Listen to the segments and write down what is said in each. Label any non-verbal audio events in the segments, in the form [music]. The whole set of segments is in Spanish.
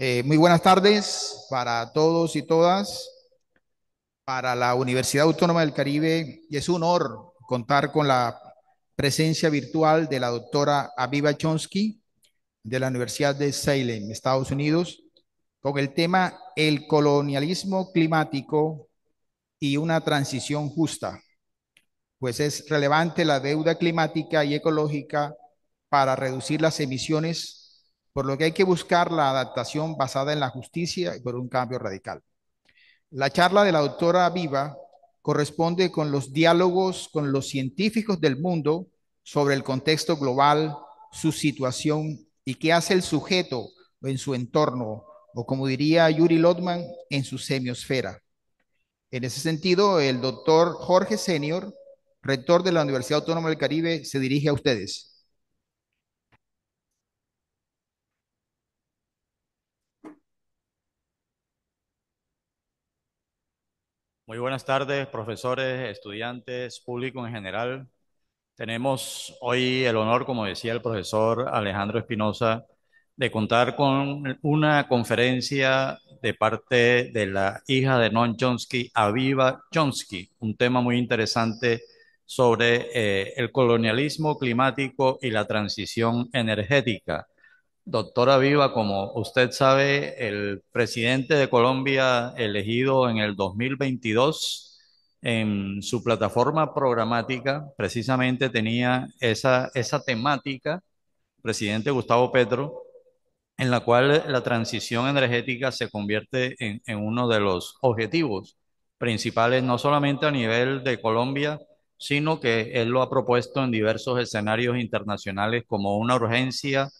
Eh, muy buenas tardes para todos y todas. Para la Universidad Autónoma del Caribe y es un honor contar con la presencia virtual de la doctora Aviva Chonsky, de la Universidad de Salem, Estados Unidos, con el tema El colonialismo climático y una transición justa, pues es relevante la deuda climática y ecológica para reducir las emisiones por lo que hay que buscar la adaptación basada en la justicia y por un cambio radical. La charla de la doctora Viva corresponde con los diálogos con los científicos del mundo sobre el contexto global, su situación y qué hace el sujeto en su entorno, o como diría Yuri Lotman, en su semiosfera. En ese sentido, el doctor Jorge Senior, rector de la Universidad Autónoma del Caribe, se dirige a ustedes. Muy buenas tardes, profesores, estudiantes, público en general. Tenemos hoy el honor, como decía el profesor Alejandro Espinosa, de contar con una conferencia de parte de la hija de Non Chomsky, Aviva Chomsky, un tema muy interesante sobre eh, el colonialismo climático y la transición energética. Doctora Viva, como usted sabe, el presidente de Colombia elegido en el 2022 en su plataforma programática precisamente tenía esa, temática, presidente Gustavo Petro, en la cual la transición energética se convierte en, en uno de los objetivos principales, no solamente a nivel de Colombia, sino que él lo ha propuesto en diversos escenarios internacionales como una urgencia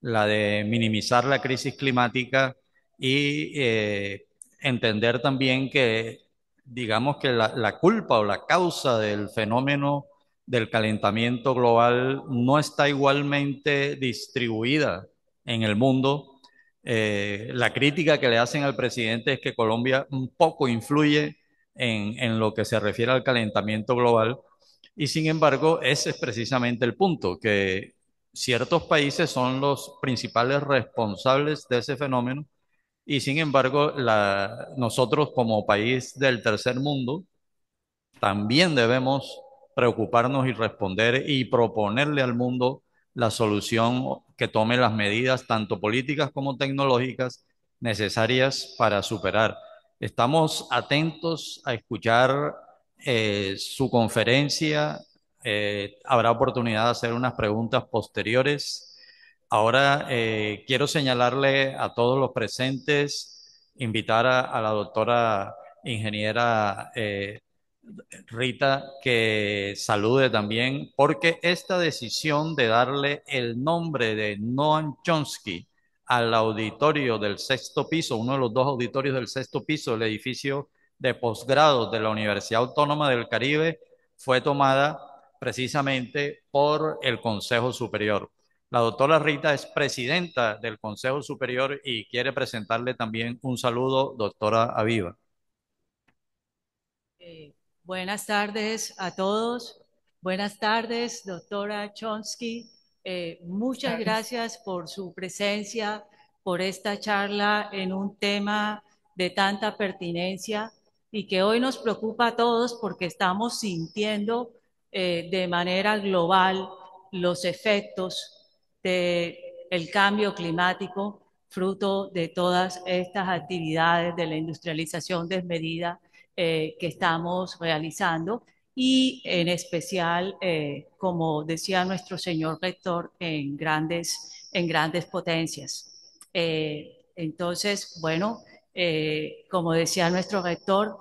la de minimizar la crisis climática y eh, entender también que, digamos que la, culpa o la causa del fenómeno del calentamiento global no está igualmente distribuida en el mundo. Eh, la crítica que le hacen al presidente es que Colombia un poco influye en, en lo que se refiere al calentamiento global. Y sin embargo, ese es precisamente el punto, que ciertos países son los principales responsables de ese fenómeno y sin embargo nosotros como país del tercer mundo también debemos preocuparnos y responder y proponerle al mundo la solución que tome las medidas tanto políticas como tecnológicas necesarias para superar. Estamos atentos a escuchar eh, su conferencia, eh, habrá oportunidad de hacer unas preguntas posteriores. Ahora eh, quiero señalarle a todos los presentes, invitar a, la doctora ingeniera eh, Rita que salude también, porque esta decisión de darle el nombre de Noam Chomsky al auditorio del sexto piso, uno de los dos auditorios del sexto piso del edificio de posgrado de la Universidad Autónoma del Caribe, fue tomada precisamente por el Consejo Superior. La doctora Rita es presidenta del Consejo Superior y quiere presentarle también un saludo, doctora Aviva. Eh, buenas tardes a todos. Buenas tardes, doctora Chonsky. Eh, muchas gracias por su presencia, por esta charla en un tema de tanta pertinencia y que hoy nos preocupa a todos porque estamos sintiendo eh, de manera global los efectos del cambio climático fruto de todas estas actividades de la industrialización desmedida eh, que estamos realizando y en especial, eh, como decía nuestro señor rector, en grandes, en grandes potencias. entonces, bueno, como decía nuestro rector,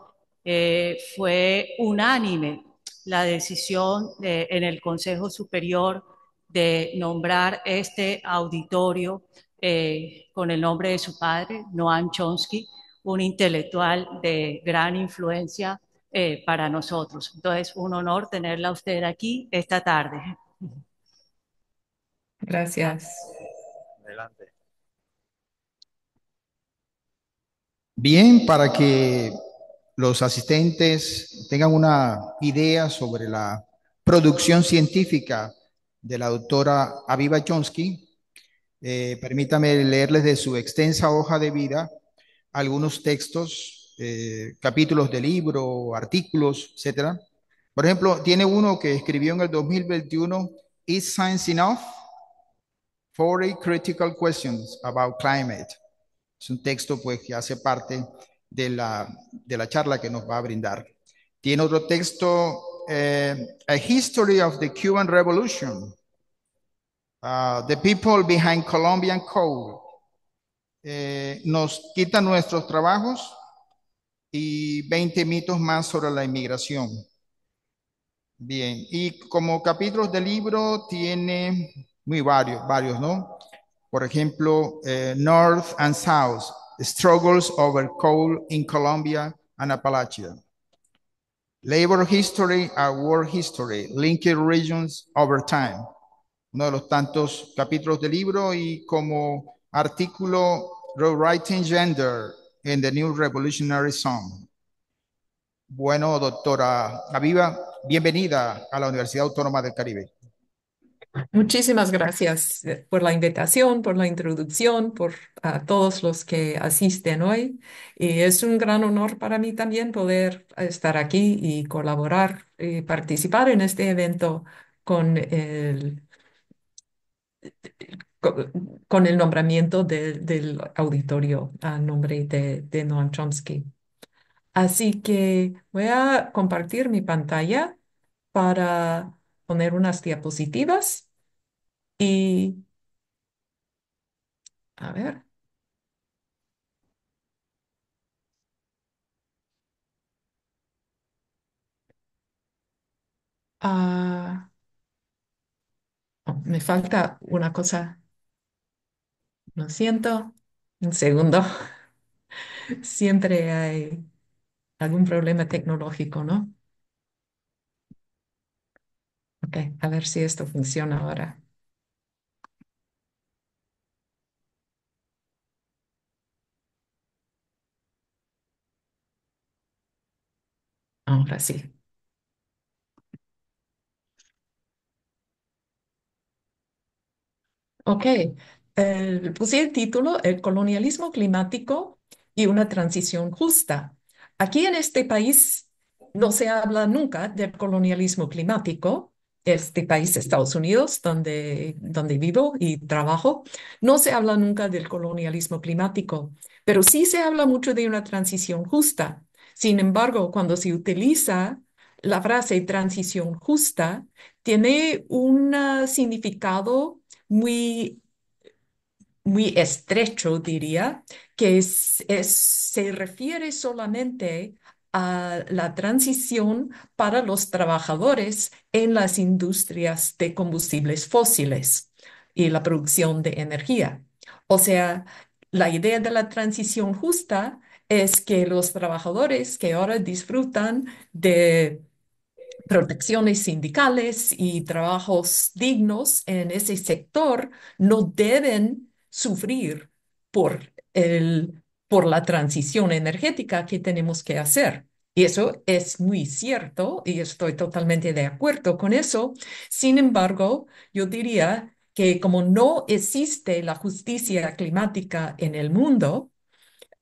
fue unánime la decisión en el Consejo Superior de nombrar este auditorio eh, con el nombre de su padre, Noam Chomsky, un intelectual de gran influencia eh, para nosotros. Entonces, un honor tenerla usted aquí esta tarde. Gracias. Adelante. Bien, para que los asistentes tengan una idea sobre la producción científica de la doctora Aviva Chomsky. Eh, permítame leerles de su extensa hoja de vida algunos textos, eh, capítulos de libro, artículos, etc. Por ejemplo, tiene uno que escribió en el 2021, ¿Is science enough? 40 critical questions about climate. Es un texto pues, que hace parte de la, charla que nos va a brindar. Tiene otro texto, eh, A History of the Cuban Revolution, ah, The People Behind Colombian Code. Eh, nos quita nuestros trabajos y 20 mitos más sobre la inmigración. Bien, y como capítulos del libro tiene muy varios, varios, ¿no? Por ejemplo, eh, North and South, struggles over coal in Colombia and Appalachia. Labor history and World history, Linked regions over time. Uno de los tantos capítulos del libro y como artículo Rewriting Gender in the New Revolutionary Song. Bueno, doctora Aviva, bienvenida a la Universidad Autónoma del Caribe. Muchísimas gracias eh, por la invitación, por la introducción, por ah, todos los que asisten hoy. Y es un gran honor para mí también poder estar aquí y colaborar y eh, participar en este evento con el, con el nombramiento del auditorio a nombre de Noam Chomsky. Así que voy a compartir mi pantalla para poner unas diapositivas y, a ver, ah, oh, me falta una cosa, lo siento, un segundo. [laughs] Siempre hay algún problema tecnológico, ¿no? Ok, a ver si esto funciona ahora. Brasil Ok. Eh, puse el título El colonialismo climático y una transición justa. Aquí en este país no se habla nunca del colonialismo climático. Este país, Estados Unidos, donde, donde vivo y trabajo, no se habla nunca del colonialismo climático, pero sí se habla mucho de una transición justa. Sin embargo, cuando se utiliza la frase transición justa, tiene un ah, significado muy, muy estrecho, diría, que se refiere solamente a la transición para los trabajadores en las industrias de combustibles fósiles y la producción de energía. O sea, la idea de la transición justa es que los trabajadores que ahora disfrutan de protecciones sindicales y trabajos dignos en ese sector no deben sufrir por, el, por la transición energética que tenemos que hacer. Y eso es muy cierto y estoy totalmente de acuerdo con eso. Sin embargo, yo diría que como no existe la justicia climática en el mundo,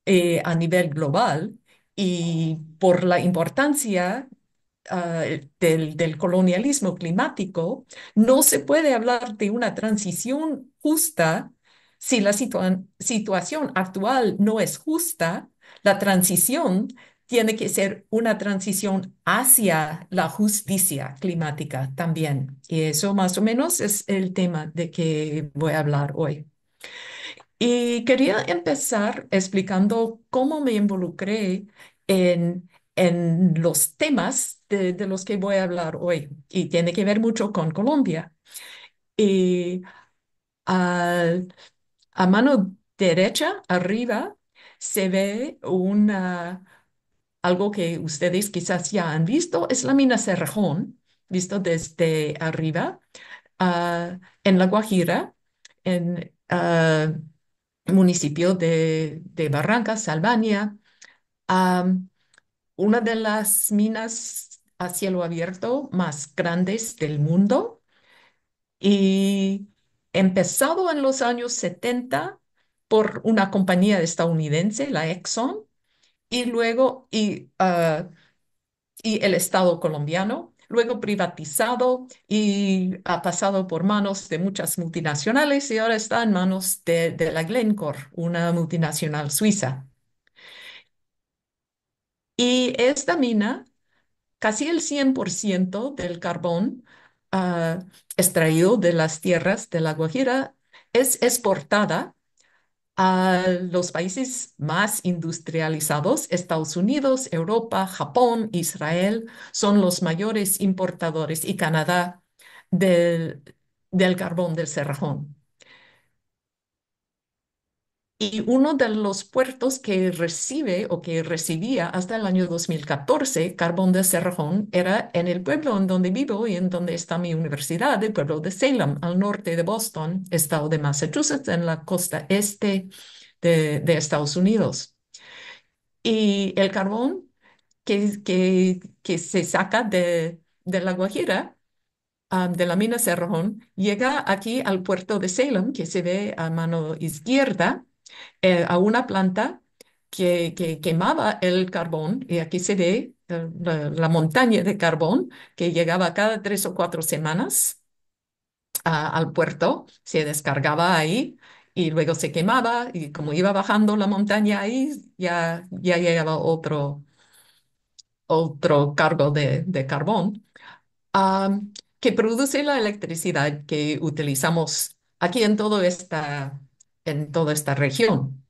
eh, a nivel global y por la importancia ah, del, colonialismo climático, no se puede hablar de una transición justa si la situación actual no es justa. La transición tiene que ser una transición hacia la justicia climática también. Y eso más o menos es el tema de que voy a hablar hoy. Y quería empezar explicando cómo me involucré en, los temas de, los que voy a hablar hoy. Y tiene que ver mucho con Colombia. Y a mano derecha, arriba, se ve una, algo que ustedes quizás ya han visto, es la mina Cerrejón, visto desde arriba, ah, en La Guajira, en... Ah, municipio de, Barrancas, Albania. una de las minas a cielo abierto más grandes del mundo y empezado en los años 70 por una compañía estadounidense, la Exxon, y luego y, ah, y el Estado colombiano luego privatizado y ha pasado por manos de muchas multinacionales y ahora está en manos de, la Glencore, una multinacional suiza. Y esta mina, casi el 100% del carbón ah, extraído de las tierras de La Guajira es exportada a los países más industrializados, Estados Unidos, Europa, Japón, Israel, son los mayores importadores y Canadá del, del carbón del Cerrajón y uno de los puertos que recibe o que recibía hasta el año 2014 carbón de cerrojón era en el pueblo en donde vivo y en donde está mi universidad, el pueblo de Salem, al norte de Boston, estado de Massachusetts, en la costa este de, Estados Unidos. Y el carbón que, que, se saca de, la Guajira ah, de la mina cerrojón, llega aquí al puerto de Salem, que se ve a mano izquierda, eh, a una planta que, quemaba el carbón, y aquí se ve eh, la, montaña de carbón que llegaba cada tres o cuatro semanas al puerto, se descargaba ahí y luego se quemaba y como iba bajando la montaña ahí, ya, ya llegaba otro, otro cargo de, carbón, que produce la electricidad que utilizamos aquí en toda esta en toda esta región.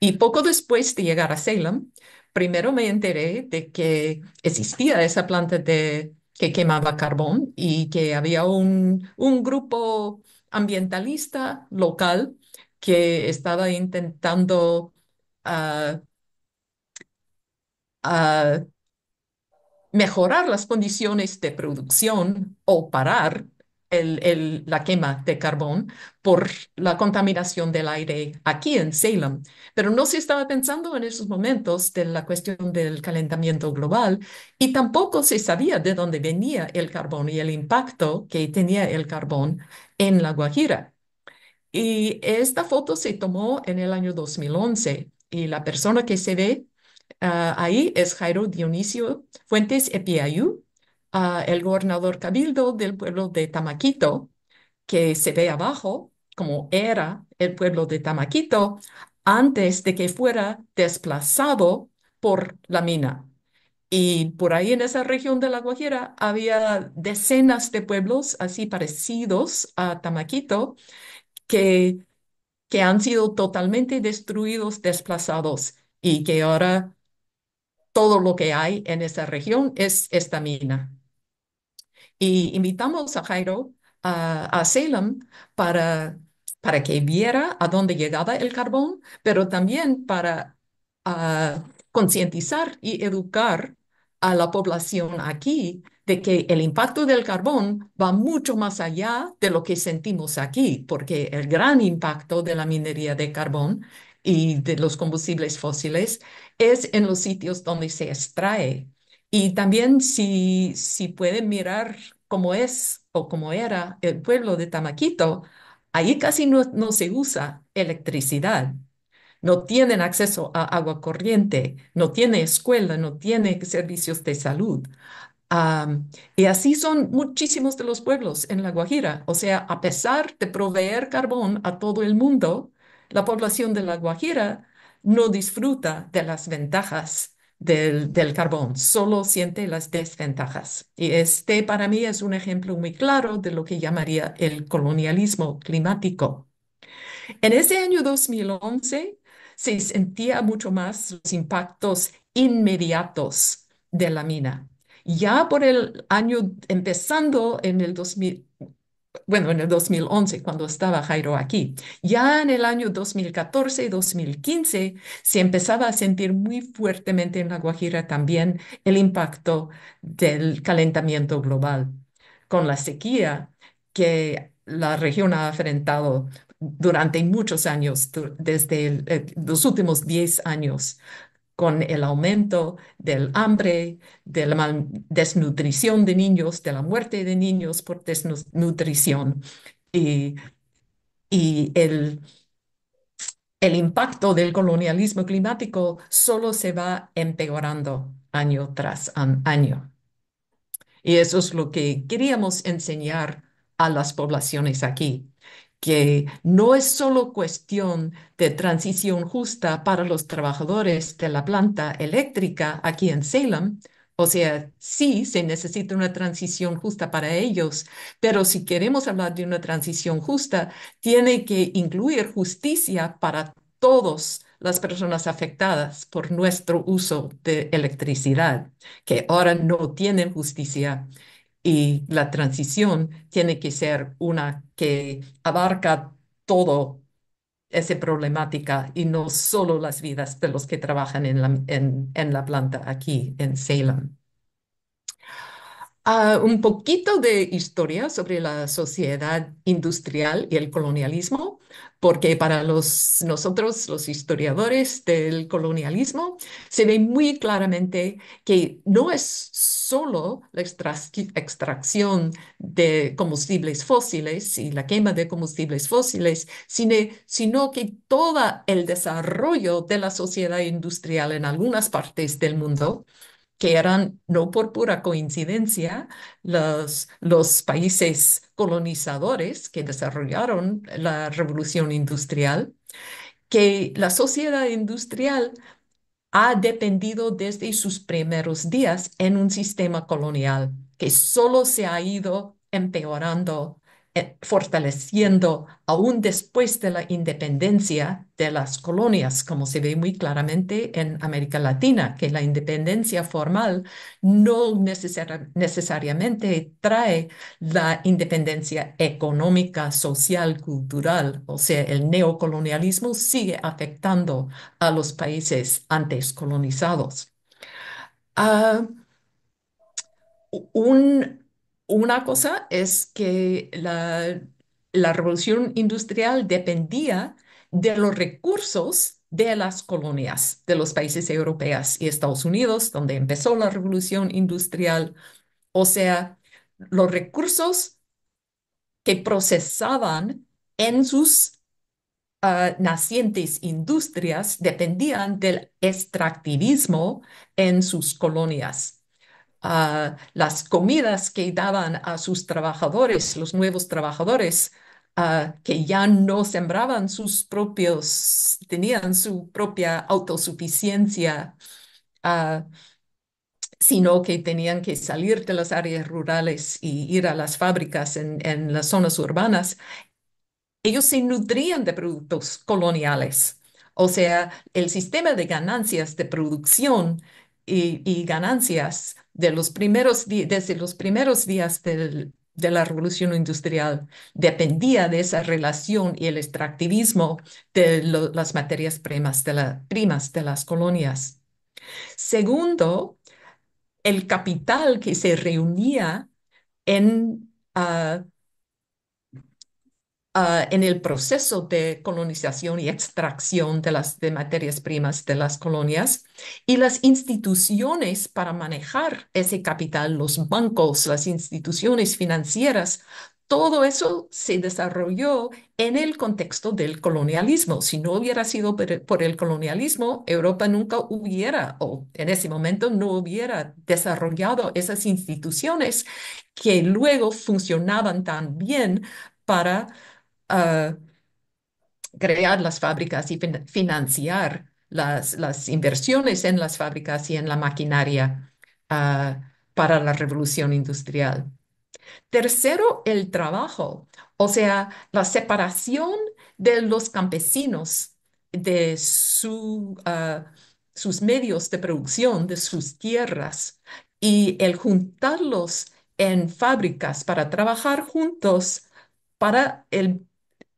Y poco después de llegar a Salem, primero me enteré de que existía esa planta de, que quemaba carbón y que había un, grupo ambientalista local que estaba intentando ah, ah, mejorar las condiciones de producción o parar el, la quema de carbón por la contaminación del aire aquí en Salem. Pero no se estaba pensando en esos momentos de la cuestión del calentamiento global y tampoco se sabía de dónde venía el carbón y el impacto que tenía el carbón en la Guajira. Y esta foto se tomó en el año 2011 y la persona que se ve ah, ahí es Jairo Dionisio Fuentes Epiayu, el gobernador Cabildo del pueblo de Tamaquito, que se ve abajo como era el pueblo de Tamaquito antes de que fuera desplazado por la mina. Y por ahí en esa región de La Guajira había decenas de pueblos así parecidos a Tamaquito que, que han sido totalmente destruidos, desplazados y que ahora todo lo que hay en esa región es esta mina. Y invitamos a Jairo a, Salem para, para que viera a dónde llegaba el carbón, pero también para ah, concientizar y educar a la población aquí de que el impacto del carbón va mucho más allá de lo que sentimos aquí, porque el gran impacto de la minería de carbón y de los combustibles fósiles es en los sitios donde se extrae y también si, si pueden mirar cómo es o cómo era el pueblo de Tamaquito, ahí casi no, se usa electricidad. No tienen acceso a agua corriente, no tiene escuela, no tiene servicios de salud. y así son muchísimos de los pueblos en La Guajira. O sea, a pesar de proveer carbón a todo el mundo, la población de La Guajira no disfruta de las ventajas del, carbón, solo siente las desventajas. Y este para mí es un ejemplo muy claro de lo que llamaría el colonialismo climático. En ese año 2011 se sentía mucho más los impactos inmediatos de la mina. Ya por el año, empezando en el 2000, bueno, en el 2011, cuando estaba Jairo aquí. Ya en el año 2014 y 2015 se empezaba a sentir muy fuertemente en La Guajira también el impacto del calentamiento global, con la sequía que la región ha enfrentado durante muchos años, desde eh, los últimos 10 años, con el aumento del hambre, de la desnutrición de niños, de la muerte de niños por desnutrición y, el impacto del colonialismo climático solo se va empeorando año tras año. Y eso es lo que queríamos enseñar a las poblaciones aquí que no es solo cuestión de transición justa para los trabajadores de la planta eléctrica aquí en Salem, o sea, sí se necesita una transición justa para ellos, pero si queremos hablar de una transición justa, tiene que incluir justicia para todas las personas afectadas por nuestro uso de electricidad, que ahora no tienen justicia y la transición tiene que ser una que abarca todo esa problemática y no solo las vidas de los que trabajan en la, en la planta aquí en Salem. Ah, un poquito de historia sobre la sociedad industrial y el colonialismo, porque para nosotros, los historiadores del colonialismo, se ve muy claramente que no es solo la extracción de combustibles fósiles y la quema de combustibles fósiles, sino, sino que todo el desarrollo de la sociedad industrial en algunas partes del mundo que eran no por pura coincidencia los, los países colonizadores que desarrollaron la revolución industrial, que la sociedad industrial ha dependido desde sus primeros días en un sistema colonial que solo se ha ido empeorando eh, fortaleciendo aún después de la independencia de las colonias, como se ve muy claramente en América Latina, que la independencia formal no necesariamente trae la independencia económica, social, cultural, o sea, el neocolonialismo sigue afectando a los países antes colonizados. Ah, un una cosa es que la, revolución industrial dependía de los recursos de las colonias, de los países europeos y Estados Unidos, donde empezó la revolución industrial. O sea, los recursos que procesaban en sus ah, nacientes industrias dependían del extractivismo en sus colonias las comidas que daban a sus trabajadores, los nuevos trabajadores, que ya no sembraban sus propios, tenían su propia autosuficiencia, sino que tenían que salir de las áreas rurales y ir a las fábricas en, las zonas urbanas. Ellos se nutrían de productos coloniales. O sea, el sistema de ganancias de producción y, y, ganancias de los primeros desde los primeros días de la revolución industrial dependía de esa relación y el extractivismo de las materias primas de, primas de las colonias. Segundo, el capital que se reunía en ah, Ah, en el proceso de colonización y extracción de las de materias primas de las colonias y las instituciones para manejar ese capital, los bancos, las instituciones financieras, todo eso se desarrolló en el contexto del colonialismo. Si no hubiera sido por el colonialismo, Europa nunca hubiera, o en ese momento no hubiera desarrollado esas instituciones que luego funcionaban tan bien para Ah, crear las fábricas y financiar las, las, inversiones en las fábricas y en la maquinaria ah, para la revolución industrial. Tercero, el trabajo, o sea, la separación de los campesinos de su, ah, sus medios de producción, de sus tierras, y el juntarlos en fábricas para trabajar juntos para el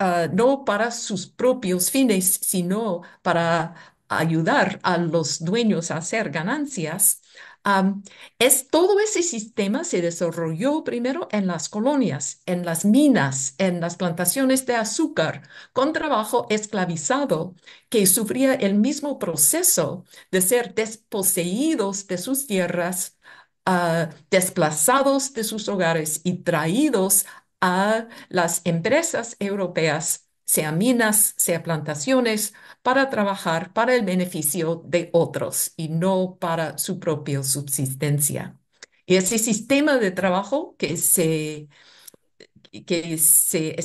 Ah, no para sus propios fines, sino para ayudar a los dueños a hacer ganancias, es todo ese sistema se desarrolló primero en las colonias, en las minas, en las plantaciones de azúcar, con trabajo esclavizado que sufría el mismo proceso de ser desposeídos de sus tierras, ah, desplazados de sus hogares y traídos a las empresas europeas, sea minas, sea plantaciones, para trabajar para el beneficio de otros y no para su propia subsistencia. Y ese sistema de trabajo que se, que se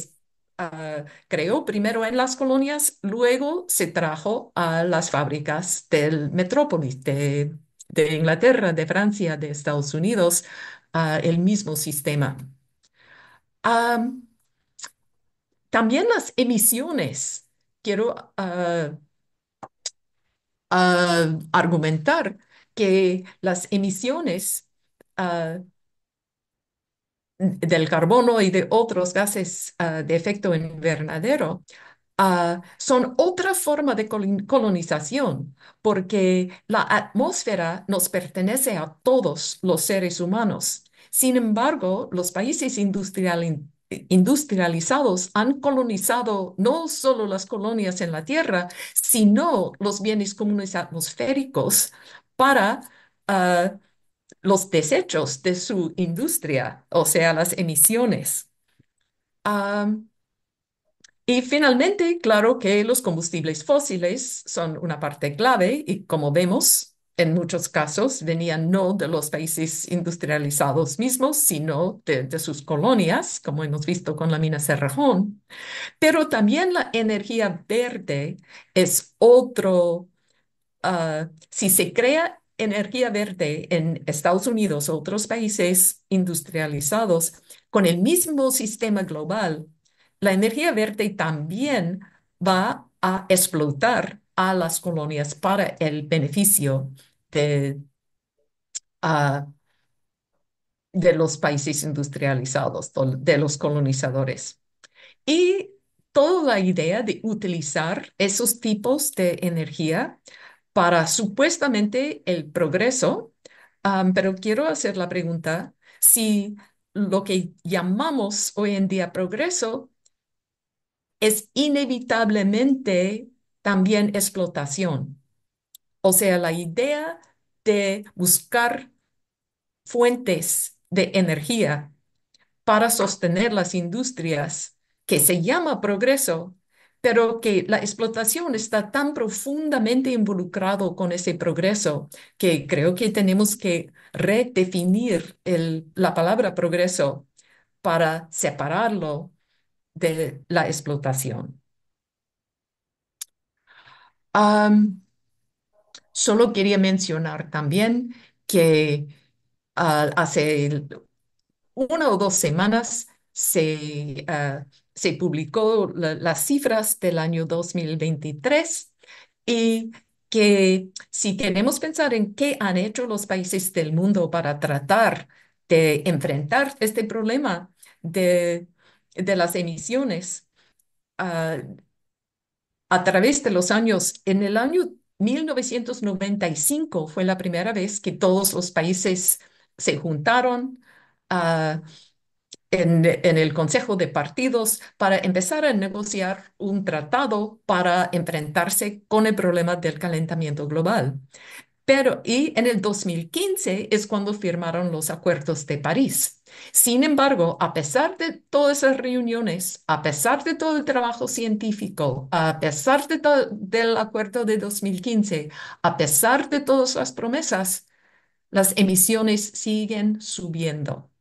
ah, creó primero en las colonias, luego se trajo a las fábricas del metrópolis, de, Inglaterra, de Francia, de Estados Unidos, ah, el mismo sistema también las emisiones. Quiero ah, ah, argumentar que las emisiones ah, del carbono y de otros gases de efecto invernadero son otra forma de colonización, porque la atmósfera nos pertenece a todos los seres humanos. Sin embargo, los países industrializados han colonizado no solo las colonias en la Tierra, sino los bienes comunes atmosféricos para ah, los desechos de su industria, o sea, las emisiones. y finalmente, claro que los combustibles fósiles son una parte clave y como vemos, en muchos casos venían no de los países industrializados mismos, sino de, sus colonias, como hemos visto con la mina Cerrejón. Pero también la energía verde es otro, ah, si se crea energía verde en Estados Unidos otros países industrializados con el mismo sistema global, la energía verde también va a explotar a las colonias para el beneficio de, ah, de los países industrializados, de los colonizadores. Y toda la idea de utilizar esos tipos de energía para supuestamente el progreso, pero quiero hacer la pregunta si lo que llamamos hoy en día progreso es inevitablemente también explotación. O sea, la idea de buscar fuentes de energía para sostener las industrias, que se llama progreso, pero que la explotación está tan profundamente involucrado con ese progreso que creo que tenemos que redefinir la palabra progreso para separarlo de la explotación solo quería mencionar también que ah, hace una o dos semanas se, ah, se publicó las cifras del año 2023 y que si queremos pensar en qué han hecho los países del mundo para tratar de enfrentar este problema de, de las emisiones, ah, a través de los años, en el año 1995 fue la primera vez que todos los países se juntaron ah, en, el Consejo de Partidos para empezar a negociar un tratado para enfrentarse con el problema del calentamiento global. Pero, y en el 2015 es cuando firmaron los acuerdos de París. Sin embargo, a pesar de todas esas reuniones, a pesar de todo el trabajo científico, a pesar del acuerdo de 2015, a pesar de todas las promesas, las emisiones siguen subiendo.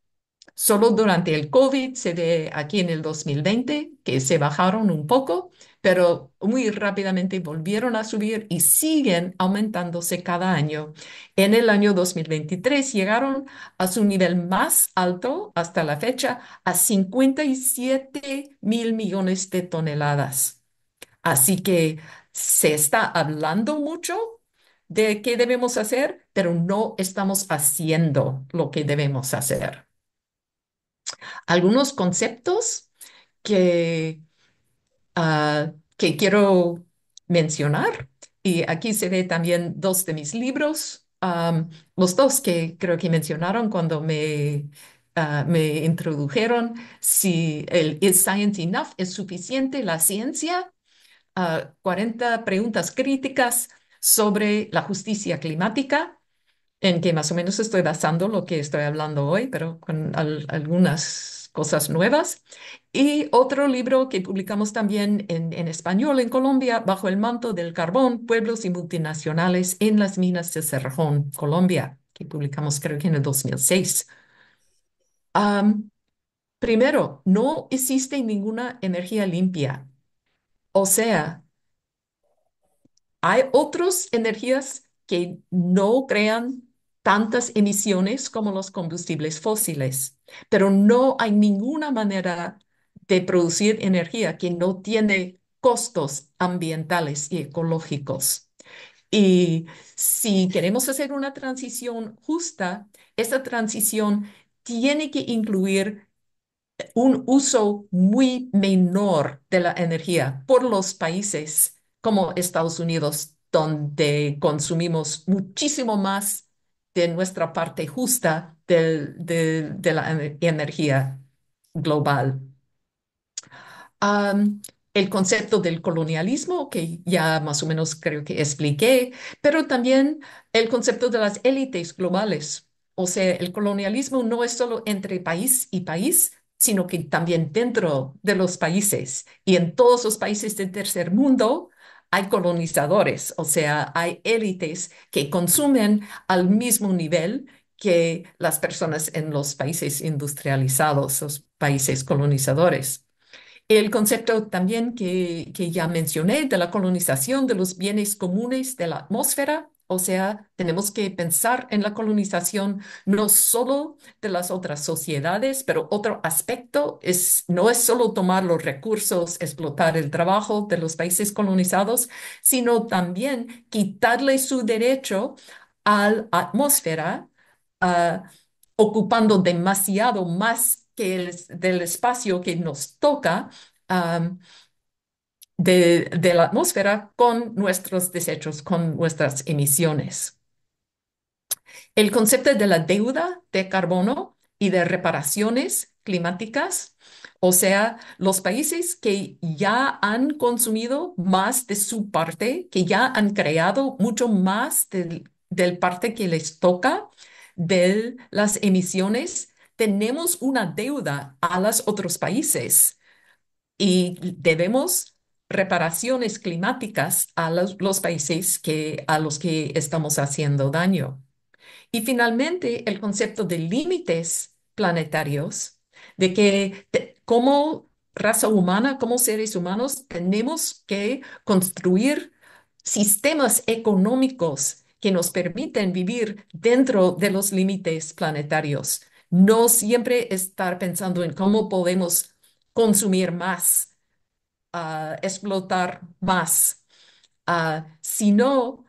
Solo durante el COVID se ve aquí en el 2020 que se bajaron un poco, pero muy rápidamente volvieron a subir y siguen aumentándose cada año. En el año 2023 llegaron a su nivel más alto hasta la fecha a 57 mil millones de toneladas. Así que se está hablando mucho de qué debemos hacer, pero no estamos haciendo lo que debemos hacer algunos conceptos que, ah, que quiero mencionar. Y aquí se ve también dos de mis libros, los dos que creo que mencionaron cuando ah, me, introdujeron, si el Is Science Enough? ¿Es suficiente la ciencia? 40 ah, preguntas críticas sobre la justicia climática en que más o menos estoy basando lo que estoy hablando hoy, pero con algunas cosas nuevas. Y otro libro que publicamos también en, español en Colombia, Bajo el manto del carbón, pueblos y multinacionales en las minas de Cerrejón, Colombia, que publicamos creo que en el 2006. primero, no existe ninguna energía limpia. O sea, hay otras energías que no crean tantas emisiones como los combustibles fósiles, pero no hay ninguna manera de producir energía que no tiene costos ambientales y ecológicos. Y si queremos hacer una transición justa, esa transición tiene que incluir un uso muy menor de la energía por los países como Estados Unidos, donde consumimos muchísimo más de nuestra parte justa de, la energía global. el concepto del colonialismo, que ya más o menos creo que expliqué, pero también el concepto de las élites globales. O sea, el colonialismo no es solo entre país y país, sino que también dentro de los países. Y en todos los países del tercer mundo hay colonizadores, o sea, hay élites que consumen al mismo nivel que las personas en los países industrializados, los países colonizadores. El concepto también que, que ya mencioné de la colonización de los bienes comunes de la atmósfera o sea, tenemos que pensar en la colonización no solo de las otras sociedades, pero otro aspecto es no es solo tomar los recursos, explotar el trabajo de los países colonizados, sino también quitarle su derecho a la atmósfera, ah, ocupando demasiado más que el, del espacio que nos toca de, la atmósfera con nuestros desechos, con nuestras emisiones. El concepto de la deuda de carbono y de reparaciones climáticas, o sea, los países que ya han consumido más de su parte, que ya han creado mucho más del, del parte que les toca de las emisiones, tenemos una deuda a los otros países y debemos reparaciones climáticas a los, países que, a los que estamos haciendo daño. Y finalmente, el concepto de límites planetarios, de que como raza humana, como seres humanos, tenemos que construir sistemas económicos que nos permiten vivir dentro de los límites planetarios. No siempre estar pensando en cómo podemos consumir más, explotar más, sino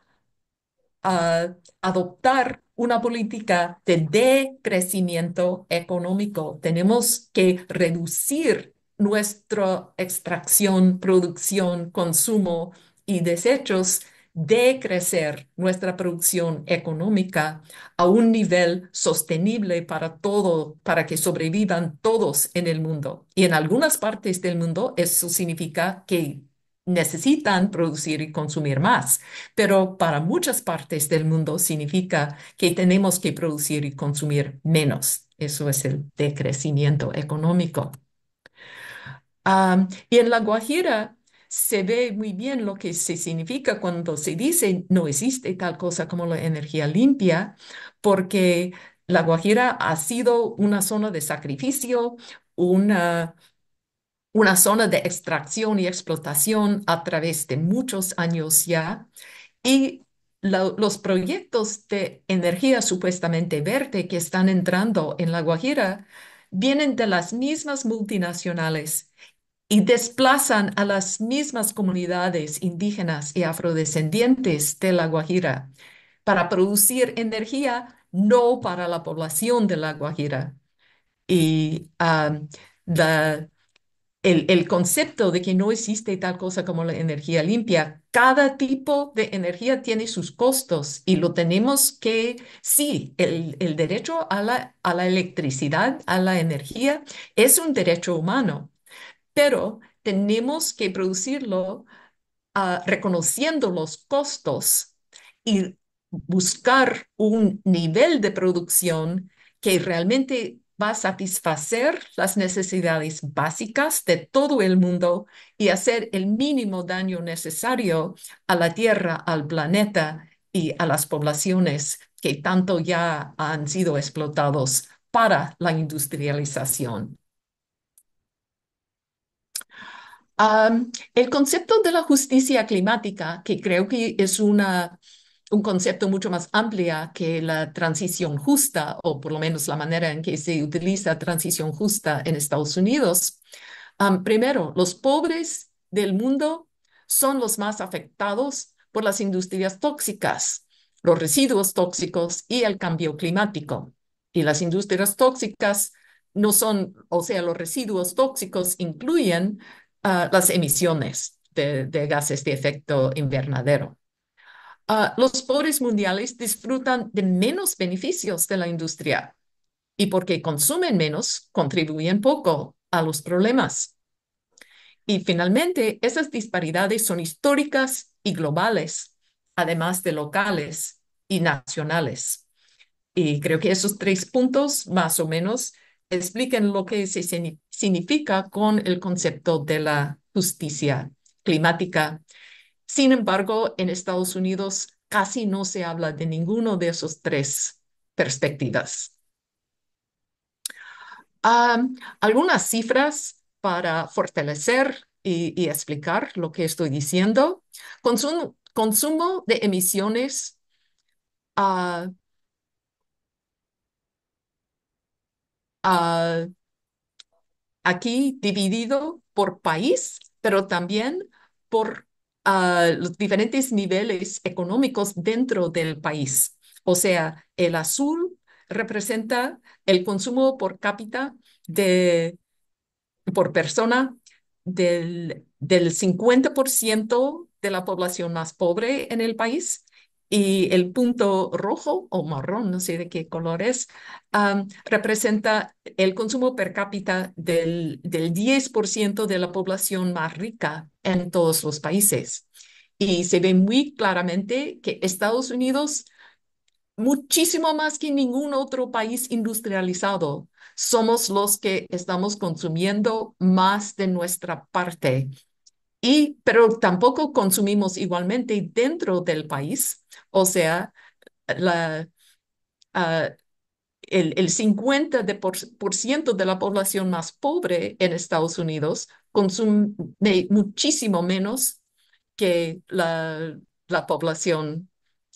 adoptar una política de decrecimiento económico. Tenemos que reducir nuestra extracción, producción, consumo y desechos decrecer nuestra producción económica a un nivel sostenible para todo, para que sobrevivan todos en el mundo. Y en algunas partes del mundo eso significa que necesitan producir y consumir más, pero para muchas partes del mundo significa que tenemos que producir y consumir menos. Eso es el decrecimiento económico. Ah, y en La Guajira se ve muy bien lo que se significa cuando se dice no existe tal cosa como la energía limpia, porque La Guajira ha sido una zona de sacrificio, una, una zona de extracción y explotación a través de muchos años ya. Y los proyectos de energía supuestamente verde que están entrando en La Guajira vienen de las mismas multinacionales y desplazan a las mismas comunidades indígenas y afrodescendientes de La Guajira para producir energía no para la población de La Guajira. Y el, concepto de que no existe tal cosa como la energía limpia, cada tipo de energía tiene sus costos y lo tenemos que, sí, el, derecho a la, a la electricidad, a la energía, es un derecho humano pero tenemos que producirlo ah, reconociendo los costos y buscar un nivel de producción que realmente va a satisfacer las necesidades básicas de todo el mundo y hacer el mínimo daño necesario a la Tierra, al planeta y a las poblaciones que tanto ya han sido explotados para la industrialización. el concepto de la justicia climática, que creo que es una, un concepto mucho más amplia que la transición justa, o por lo menos la manera en que se utiliza transición justa en Estados Unidos. primero, los pobres del mundo son los más afectados por las industrias tóxicas, los residuos tóxicos y el cambio climático. Y las industrias tóxicas no son, o sea, los residuos tóxicos incluyen Ah, las emisiones de, gases de efecto invernadero. Ah, los pobres mundiales disfrutan de menos beneficios de la industria y porque consumen menos, contribuyen poco a los problemas. Y finalmente, esas disparidades son históricas y globales, además de locales y nacionales. Y creo que esos tres puntos, más o menos, expliquen lo que se significa con el concepto de la justicia climática. Sin embargo, en Estados Unidos casi no se habla de ninguno de esos tres perspectivas. algunas cifras para fortalecer y, explicar lo que estoy diciendo. consumo de emisiones ah, Ah, aquí dividido por país, pero también por ah, los diferentes niveles económicos dentro del país. O sea, el azul representa el consumo por cápita de, por persona del, del 50% de la población más pobre en el país y el punto rojo o marrón, no sé de qué color es, representa el consumo per cápita del, del 10% de la población más rica en todos los países. Y se ve muy claramente que Estados Unidos, muchísimo más que ningún otro país industrializado, somos los que estamos consumiendo más de nuestra parte. Y, pero tampoco consumimos igualmente dentro del país o sea, ah, el, 50% de la población más pobre en Estados Unidos consume muchísimo menos que la, población,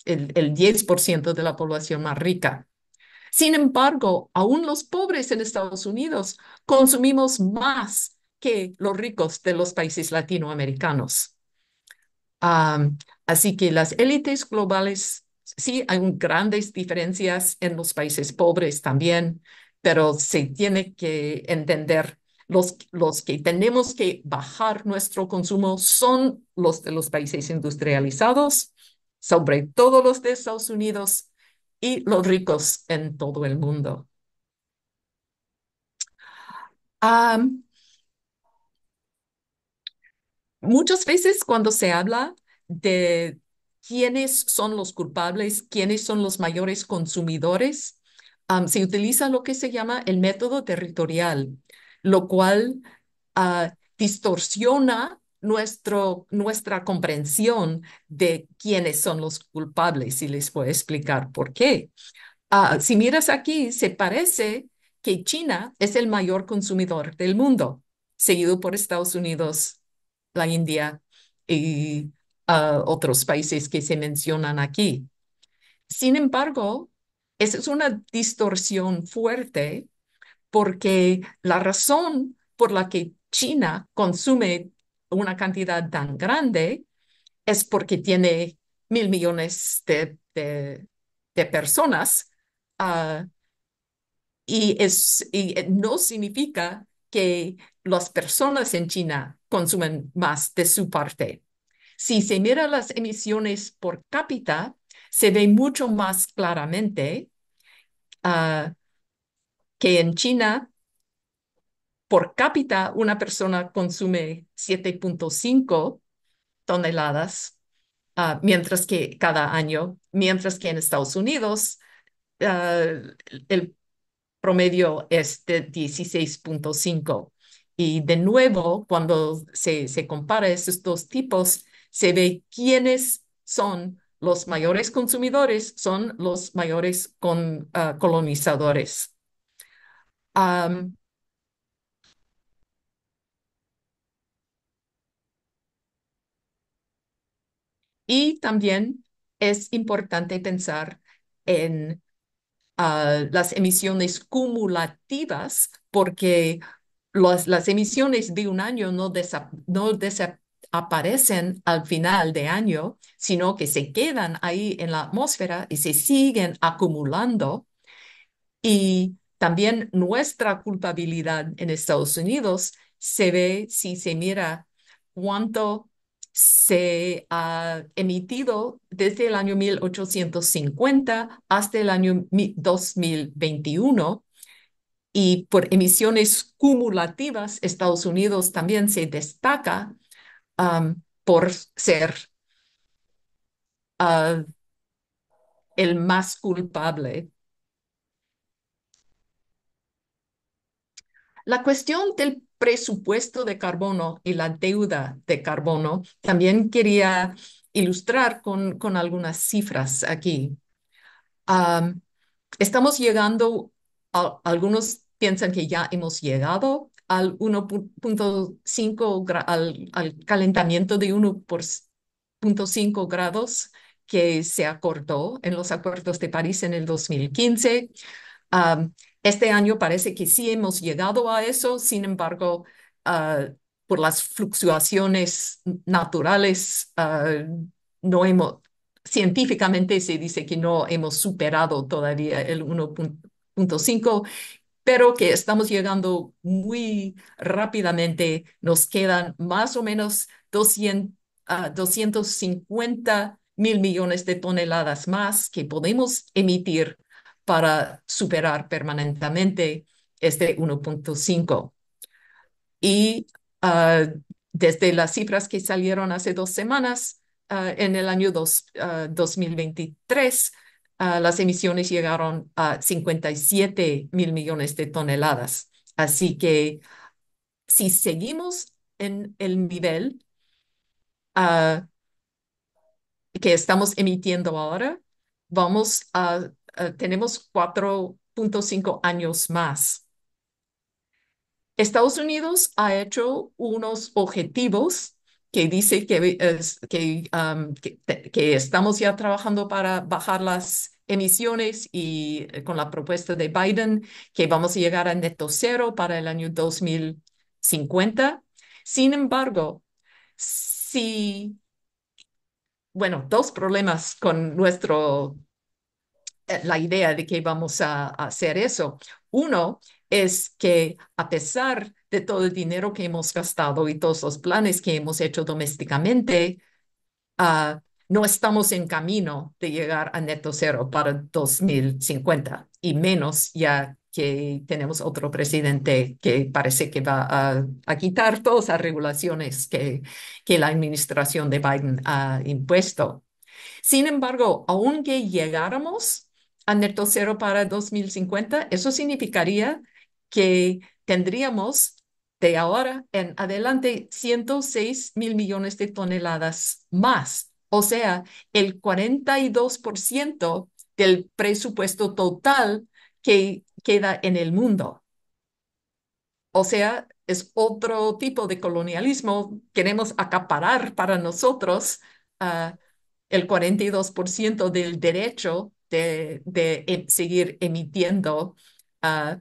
el, 10% de la población más rica. Sin embargo, aún los pobres en Estados Unidos consumimos más que los ricos de los países latinoamericanos. Ah, Así que las élites globales, sí, hay grandes diferencias en los países pobres también, pero se tiene que entender los, los, que tenemos que bajar nuestro consumo son los de los países industrializados, sobre todo los de Estados Unidos y los ricos en todo el mundo. Ah, muchas veces cuando se habla de quiénes son los culpables, quiénes son los mayores consumidores, se utiliza lo que se llama el método territorial, lo cual ah, distorsiona nuestro, nuestra comprensión de quiénes son los culpables y les voy a explicar por qué. Ah, si miras aquí, se parece que China es el mayor consumidor del mundo, seguido por Estados Unidos, la India y otros países que se mencionan aquí. Sin embargo, esa es una distorsión fuerte porque la razón por la que China consume una cantidad tan grande es porque tiene mil millones de, personas ah, y, y eh, no significa que las personas en China consumen más de su parte. Si se mira las emisiones por cápita, se ve mucho más claramente ah, que en China, por cápita, una persona consume 7.5 toneladas, ah, mientras que cada año, mientras que en Estados Unidos, ah, el promedio es de 16.5. Y de nuevo, cuando se, se compara estos dos tipos, se ve quiénes son los mayores consumidores, son los mayores ah, colonizadores. y también es importante pensar en ah, las emisiones cumulativas porque las emisiones de un año no, desaparecen, no aparecen al final de año, sino que se quedan ahí en la atmósfera y se siguen acumulando. Y también nuestra culpabilidad en Estados Unidos se ve si se mira cuánto se ha emitido desde el año 1850 hasta el año 2021. Y por emisiones cumulativas, Estados Unidos también se destaca Um, por ser uh, el más culpable. La cuestión del presupuesto de carbono y la deuda de carbono también quería ilustrar con, con algunas cifras aquí. Um, estamos llegando, algunos piensan que ya hemos llegado al 1.5, al, al calentamiento de 1.5 grados que se acordó en los acuerdos de París en el 2015. este año parece que sí hemos llegado a eso, sin embargo, ah, por las fluctuaciones naturales, ah, no hemos, científicamente se dice que no hemos superado todavía el 1.5 pero que estamos llegando muy rápidamente. Nos quedan más o menos 200, 250 ah, mil millones de toneladas más que podemos emitir para superar permanentemente este 1.5. Y ah, desde las cifras que salieron hace dos semanas, ah, en el año 2023, Ah, las emisiones llegaron a 57 mil millones de toneladas. Así que si seguimos en el nivel ah, que estamos emitiendo ahora, vamos a, a ah, tenemos 4.5 años más. Estados Unidos ha hecho unos objetivos que dice que, que, que, estamos ya trabajando para bajar las emisiones y eh, con la propuesta de Biden que vamos a llegar a neto cero para el año 2050. Sin embargo, si, bueno, dos problemas con nuestro, eh, la idea de que vamos a hacer eso. Uno es que a pesar de todo el dinero que hemos gastado y todos los planes que hemos hecho domésticamente, ah, no estamos en camino de llegar a neto cero para 2050 y menos ya que tenemos otro presidente que parece que va a, quitar todas las regulaciones que, que la administración de Biden ha impuesto. Sin embargo, aunque llegáramos a neto cero para 2050, eso significaría que tendríamos de ahora en adelante 106 mil millones de toneladas más, o sea, el 42% del presupuesto total que queda en el mundo. O sea, es otro tipo de colonialismo. Queremos acaparar para nosotros ah, el 42% del derecho de, e-, seguir emitiendo ah,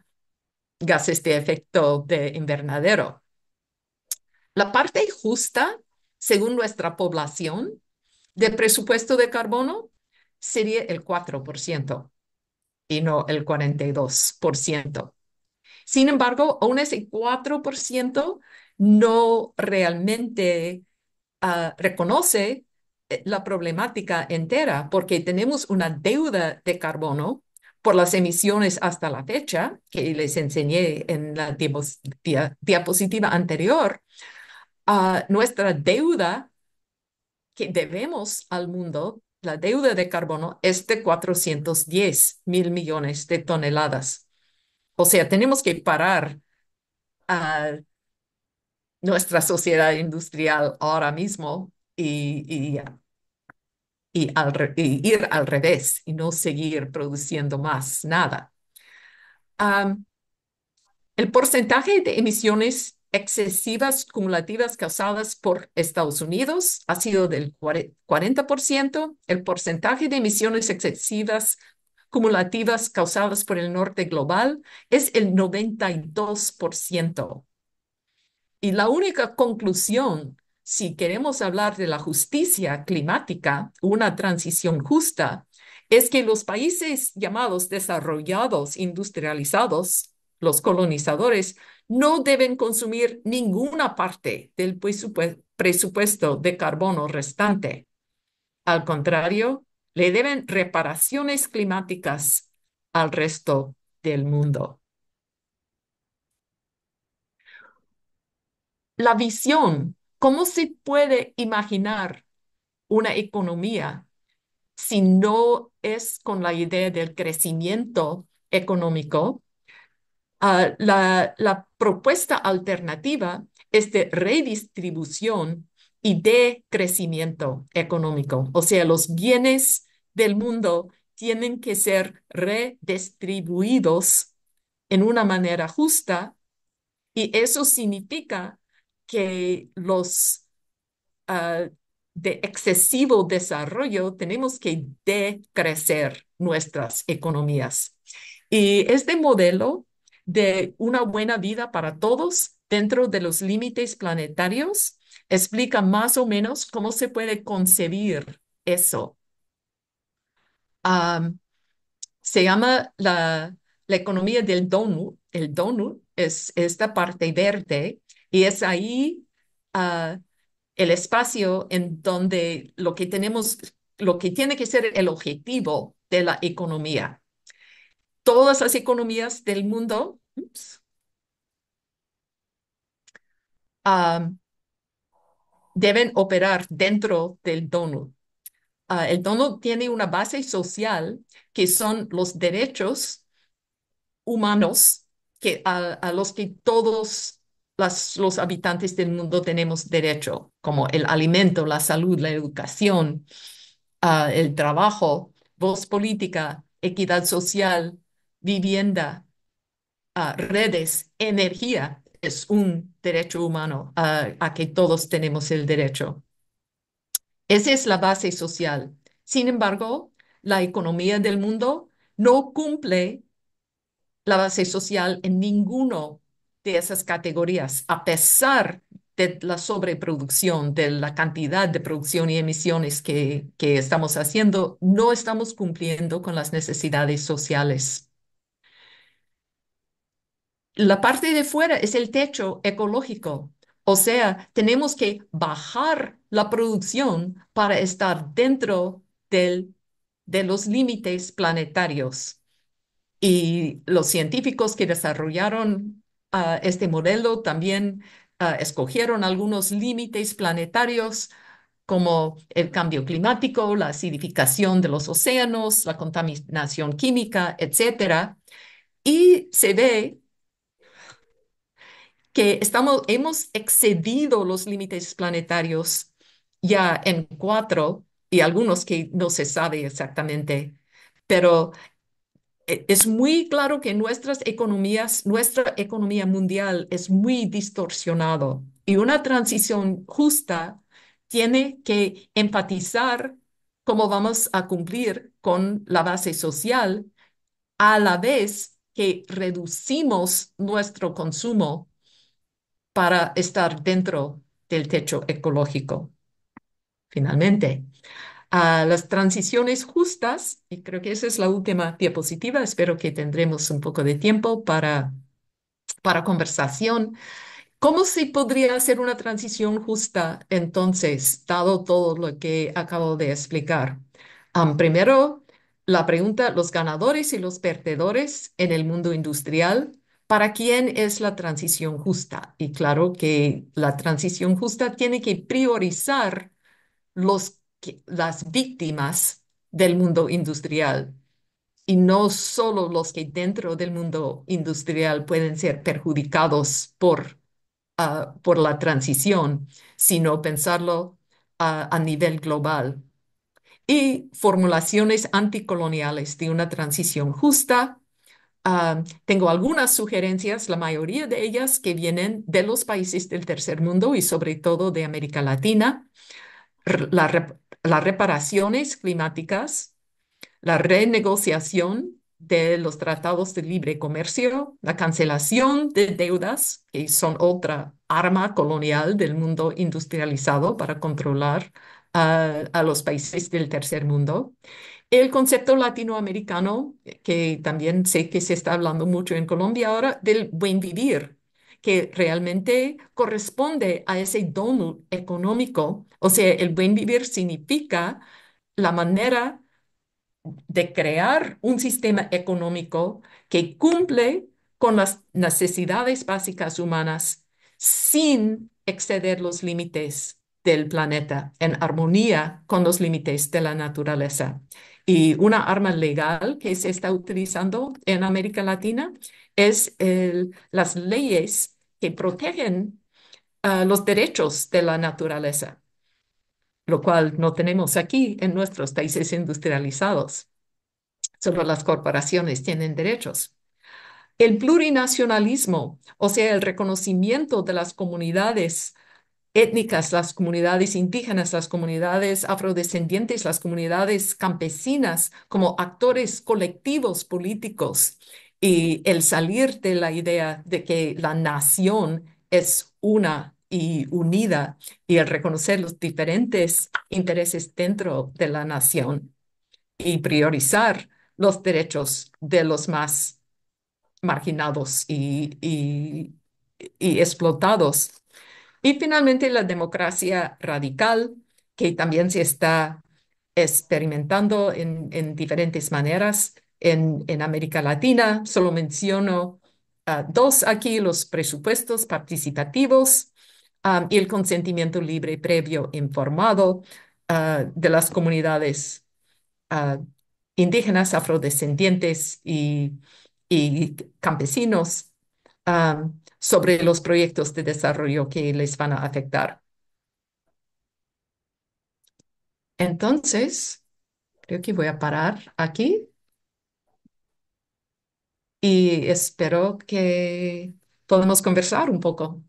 gases de efecto de invernadero. La parte justa, según nuestra población, del presupuesto de carbono sería el 4% y no el 42%. Sin embargo, aún ese 4% no realmente ah, reconoce eh, la problemática entera porque tenemos una deuda de carbono por las emisiones hasta la fecha, que les enseñé en la diapositiva anterior, ah, nuestra deuda que debemos al mundo, la deuda de carbono, es de 410 mil millones de toneladas. O sea, tenemos que parar a nuestra sociedad industrial ahora mismo y, y y, ir al revés y no seguir produciendo más nada. el porcentaje de emisiones excesivas cumulativas causadas por Estados Unidos ha sido del 40%, el porcentaje de emisiones excesivas cumulativas causadas por el norte global es el 92%. Y la única conclusión si queremos hablar de la justicia climática, una transición justa, es que los países llamados desarrollados, industrializados, los colonizadores, no deben consumir ninguna parte del presupuesto de carbono restante. Al contrario, le deben reparaciones climáticas al resto del mundo. La visión ¿Cómo se puede imaginar una economía si no es con la idea del crecimiento económico? Ah, la, la propuesta alternativa es de redistribución y de crecimiento económico. O sea, los bienes del mundo tienen que ser redistribuidos en una manera justa y eso significa que los ah, de excesivo desarrollo tenemos que decrecer nuestras economías. Y este modelo de una buena vida para todos dentro de los límites planetarios explica más o menos cómo se puede concebir eso. Ah, se llama la, la, economía del donut. El donut es esta parte verde y es ahí ah, el espacio en donde lo que tenemos, lo que tiene que ser el objetivo de la economía. Todas las economías del mundo ah, deben operar dentro del donut. Ah, el donut tiene una base social que son los derechos humanos que, a los que todos los habitantes del mundo tenemos derecho, como el alimento, la salud, la educación, ah, el trabajo, voz política, equidad social, vivienda, ah, redes, energía. Es un derecho humano ah, a que todos tenemos el derecho. Esa es la base social. Sin embargo, la economía del mundo no cumple la base social en ninguno de esas categorías, a pesar de la sobreproducción, de la cantidad de producción y emisiones que, estamos haciendo, no estamos cumpliendo con las necesidades sociales. La parte de fuera es el techo ecológico, o sea, tenemos que bajar la producción para estar dentro del, de los límites planetarios. Y los científicos que desarrollaron este modelo también ah, escogieron algunos límites planetarios como el cambio climático, la acidificación de los océanos, la contaminación química, etc. Y se ve que estamos, hemos excedido los límites planetarios ya en cuatro y algunos que no se sabe exactamente, pero eh, es muy claro que nuestras economías, nuestra economía mundial es muy distorsionado y una transición justa tiene que empatizar cómo vamos a cumplir con la base social a la vez que reducimos nuestro consumo para estar dentro del techo ecológico. Finalmente, a las transiciones justas. Y creo que esa es la última diapositiva. Espero que tendremos un poco de tiempo para, para conversación. ¿Cómo se podría hacer una transición justa entonces, dado todo lo que acabo de explicar? primero, la pregunta, los ganadores y los perdedores en el mundo industrial, ¿para quién es la transición justa? Y claro que la transición justa tiene que priorizar los que las víctimas del mundo industrial y no solo los que dentro del mundo industrial pueden ser perjudicados por, ah, por la transición, sino pensarlo ah, a nivel global. Y formulaciones anticoloniales de una transición justa. Ah, tengo algunas sugerencias, la mayoría de ellas que vienen de los países del tercer mundo y sobre todo de América Latina. La las reparaciones climáticas, la renegociación de los tratados de libre comercio, la cancelación de deudas, que son otra arma colonial del mundo industrializado para controlar a los países del tercer mundo. El concepto latinoamericano, que también sé que se está hablando mucho en Colombia ahora, del buen vivir, que realmente corresponde a ese donut económico. O sea, el buen vivir significa la manera de crear un sistema económico que cumple con las necesidades básicas humanas sin exceder los límites del planeta, en armonía con los límites de la naturaleza. Y una arma legal que se está utilizando en América Latina es las leyes que protegen ah, los derechos de la naturaleza, lo cual no tenemos aquí en nuestros países industrializados. Solo las corporaciones tienen derechos. El plurinacionalismo, o sea, el reconocimiento de las comunidades étnicas, las comunidades indígenas, las comunidades afrodescendientes, las comunidades campesinas como actores colectivos políticos y el salir de la idea de que la nación es una y unida y el reconocer los diferentes intereses dentro de la nación y priorizar los derechos de los más marginados y, y explotados y finalmente la democracia radical, que también se está experimentando en, diferentes maneras en, en, América Latina. Solo menciono ah, dos aquí, los presupuestos participativos ah, y el consentimiento libre previo informado ah, de las comunidades indígenas, afrodescendientes y, y campesinos sobre los proyectos de desarrollo que les van a afectar. Entonces, creo que voy a parar aquí y espero que podamos conversar un poco.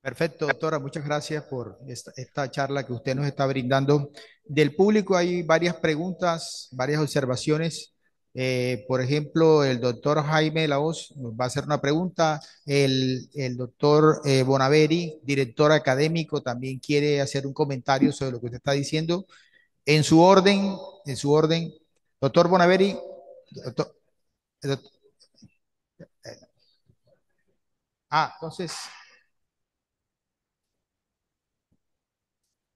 Perfecto, doctora. Muchas gracias por esta, charla que usted nos está brindando. Del público hay varias preguntas, varias observaciones. Eh, por ejemplo, el doctor Jaime Laos nos va a hacer una pregunta. El, doctor eh, Bonaveri, director académico, también quiere hacer un comentario sobre lo que usted está diciendo. En su orden, en su orden, doctor Bonaveri. Eh, ah, entonces.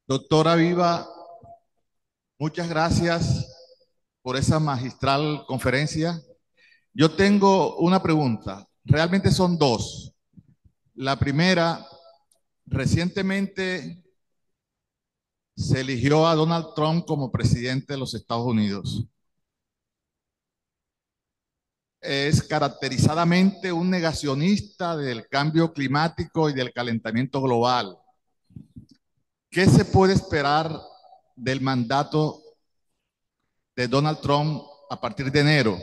Doctora Viva, Muchas gracias por esa magistral conferencia. Yo tengo una pregunta. Realmente son dos. La primera, recientemente se eligió a Donald Trump como presidente de los Estados Unidos. Es caracterizadamente un negacionista del cambio climático y del calentamiento global. ¿Qué se puede esperar del mandato de Donald Trump a partir de enero.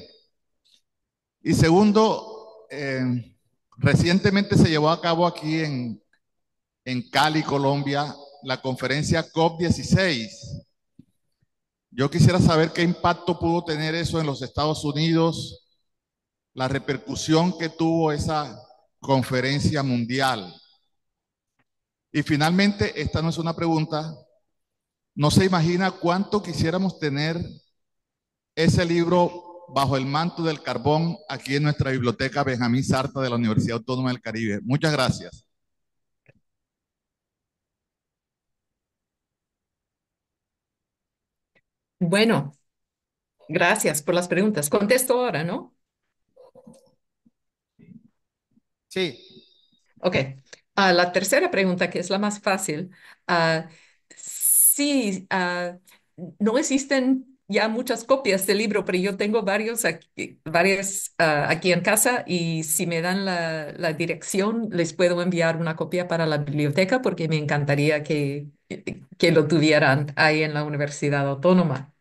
Y segundo, eh, recientemente se llevó a cabo aquí en, en Cali, Colombia, la conferencia COP16. Yo quisiera saber qué impacto pudo tener eso en los Estados Unidos, la repercusión que tuvo esa conferencia mundial. Y finalmente, esta no es una pregunta, no se imagina cuánto quisiéramos tener ese libro bajo el manto del carbón aquí en nuestra biblioteca Benjamín Sarta de la Universidad Autónoma del Caribe. Muchas gracias. Bueno, gracias por las preguntas. Contesto ahora, ¿no? Sí. Ok. Ah, la tercera pregunta, que es la más fácil. Ah, Sí, ah, no existen ya muchas copias del libro, pero yo tengo varios varias, ah, aquí en casa y si me dan la, dirección, les puedo enviar una copia para la biblioteca porque me encantaría que, lo tuvieran ahí en la Universidad Autónoma.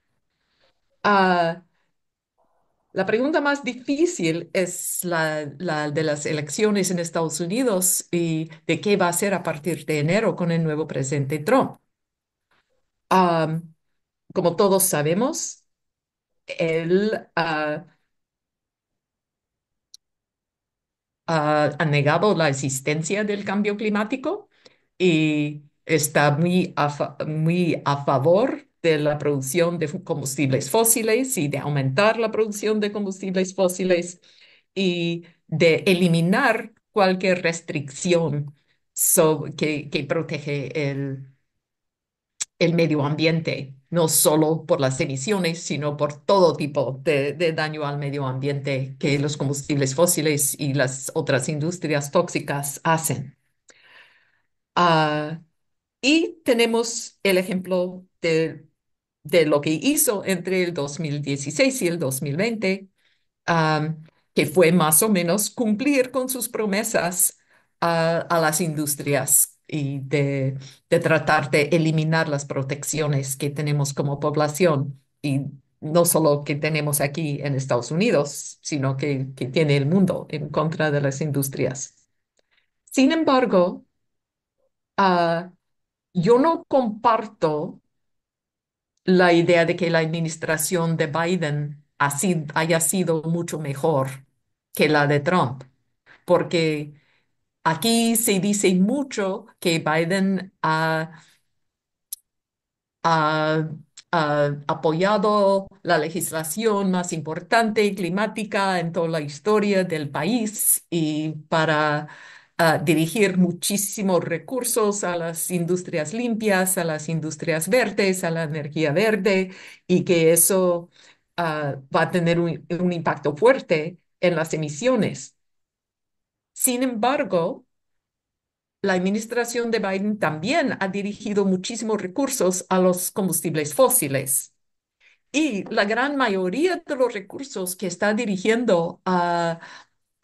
Ah, la pregunta más difícil es la, la de las elecciones en Estados Unidos y de qué va a ser a partir de enero con el nuevo presidente Trump como todos sabemos, él ah, ah, ha negado la existencia del cambio climático y está muy a, favor de la producción de combustibles fósiles y de aumentar la producción de combustibles fósiles y de eliminar cualquier restricción que, que protege el el medio ambiente, no solo por las emisiones, sino por todo tipo de, daño al medio ambiente que los combustibles fósiles y las otras industrias tóxicas hacen. Ah, y tenemos el ejemplo de, lo que hizo entre el 2016 y el 2020, ah, que fue más o menos cumplir con sus promesas ah, a las industrias y de, tratar de eliminar las protecciones que tenemos como población y no solo que tenemos aquí en Estados Unidos, sino que, tiene el mundo en contra de las industrias. Sin embargo, ah, yo no comparto la idea de que la administración de Biden haya sido mucho mejor que la de Trump, porque Aquí se dice mucho que Biden ha, apoyado la legislación más importante climática en toda la historia del país y para ah, dirigir muchísimos recursos a las industrias limpias, a las industrias verdes, a la energía verde y que eso ah, va a tener un impacto fuerte en las emisiones. Sin embargo, la administración de Biden también ha dirigido muchísimos recursos a los combustibles fósiles. Y la gran mayoría de los recursos que está dirigiendo a,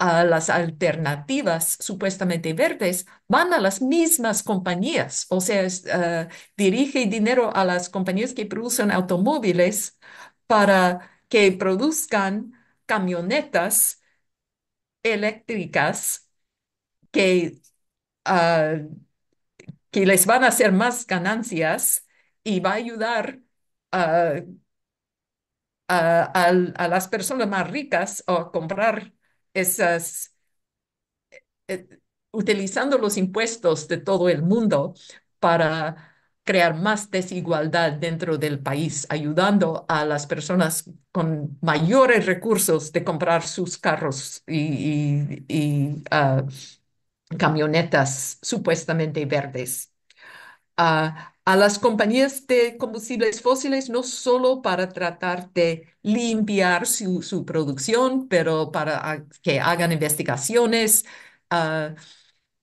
las alternativas supuestamente verdes van a las mismas compañías. O sea, eh, dirige dinero a las compañías que producen automóviles para que produzcan camionetas eléctricas que, ah, que les van a hacer más ganancias y va a ayudar ah, a, a, las personas más ricas a comprar esas, eh, utilizando los impuestos de todo el mundo para crear más desigualdad dentro del país, ayudando a las personas con mayores recursos de comprar sus carros y, ah, camionetas supuestamente verdes. Ah, a las compañías de combustibles fósiles no solo para tratar de limpiar su, producción, pero para ah, que hagan investigaciones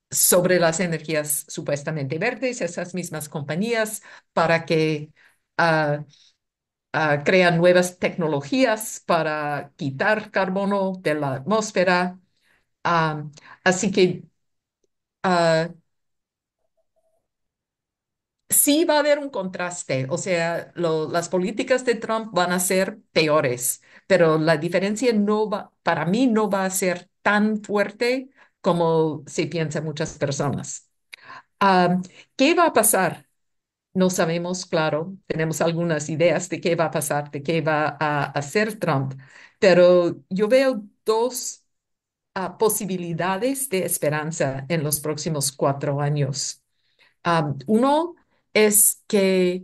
sobre las energías supuestamente verdes, esas mismas compañías, para que ah, ah, crean nuevas tecnologías para quitar carbono de la atmósfera. Ah, así que sí va a haber un contraste, o sea, las políticas de Trump van a ser peores, pero la diferencia no va, para mí no va a ser tan fuerte como se piensa muchas personas. ¿Qué va a pasar? No sabemos, claro, tenemos algunas ideas de qué va a pasar, de qué va a hacer Trump, pero yo veo dos ah, posibilidades de esperanza en los próximos cuatro años. uno es que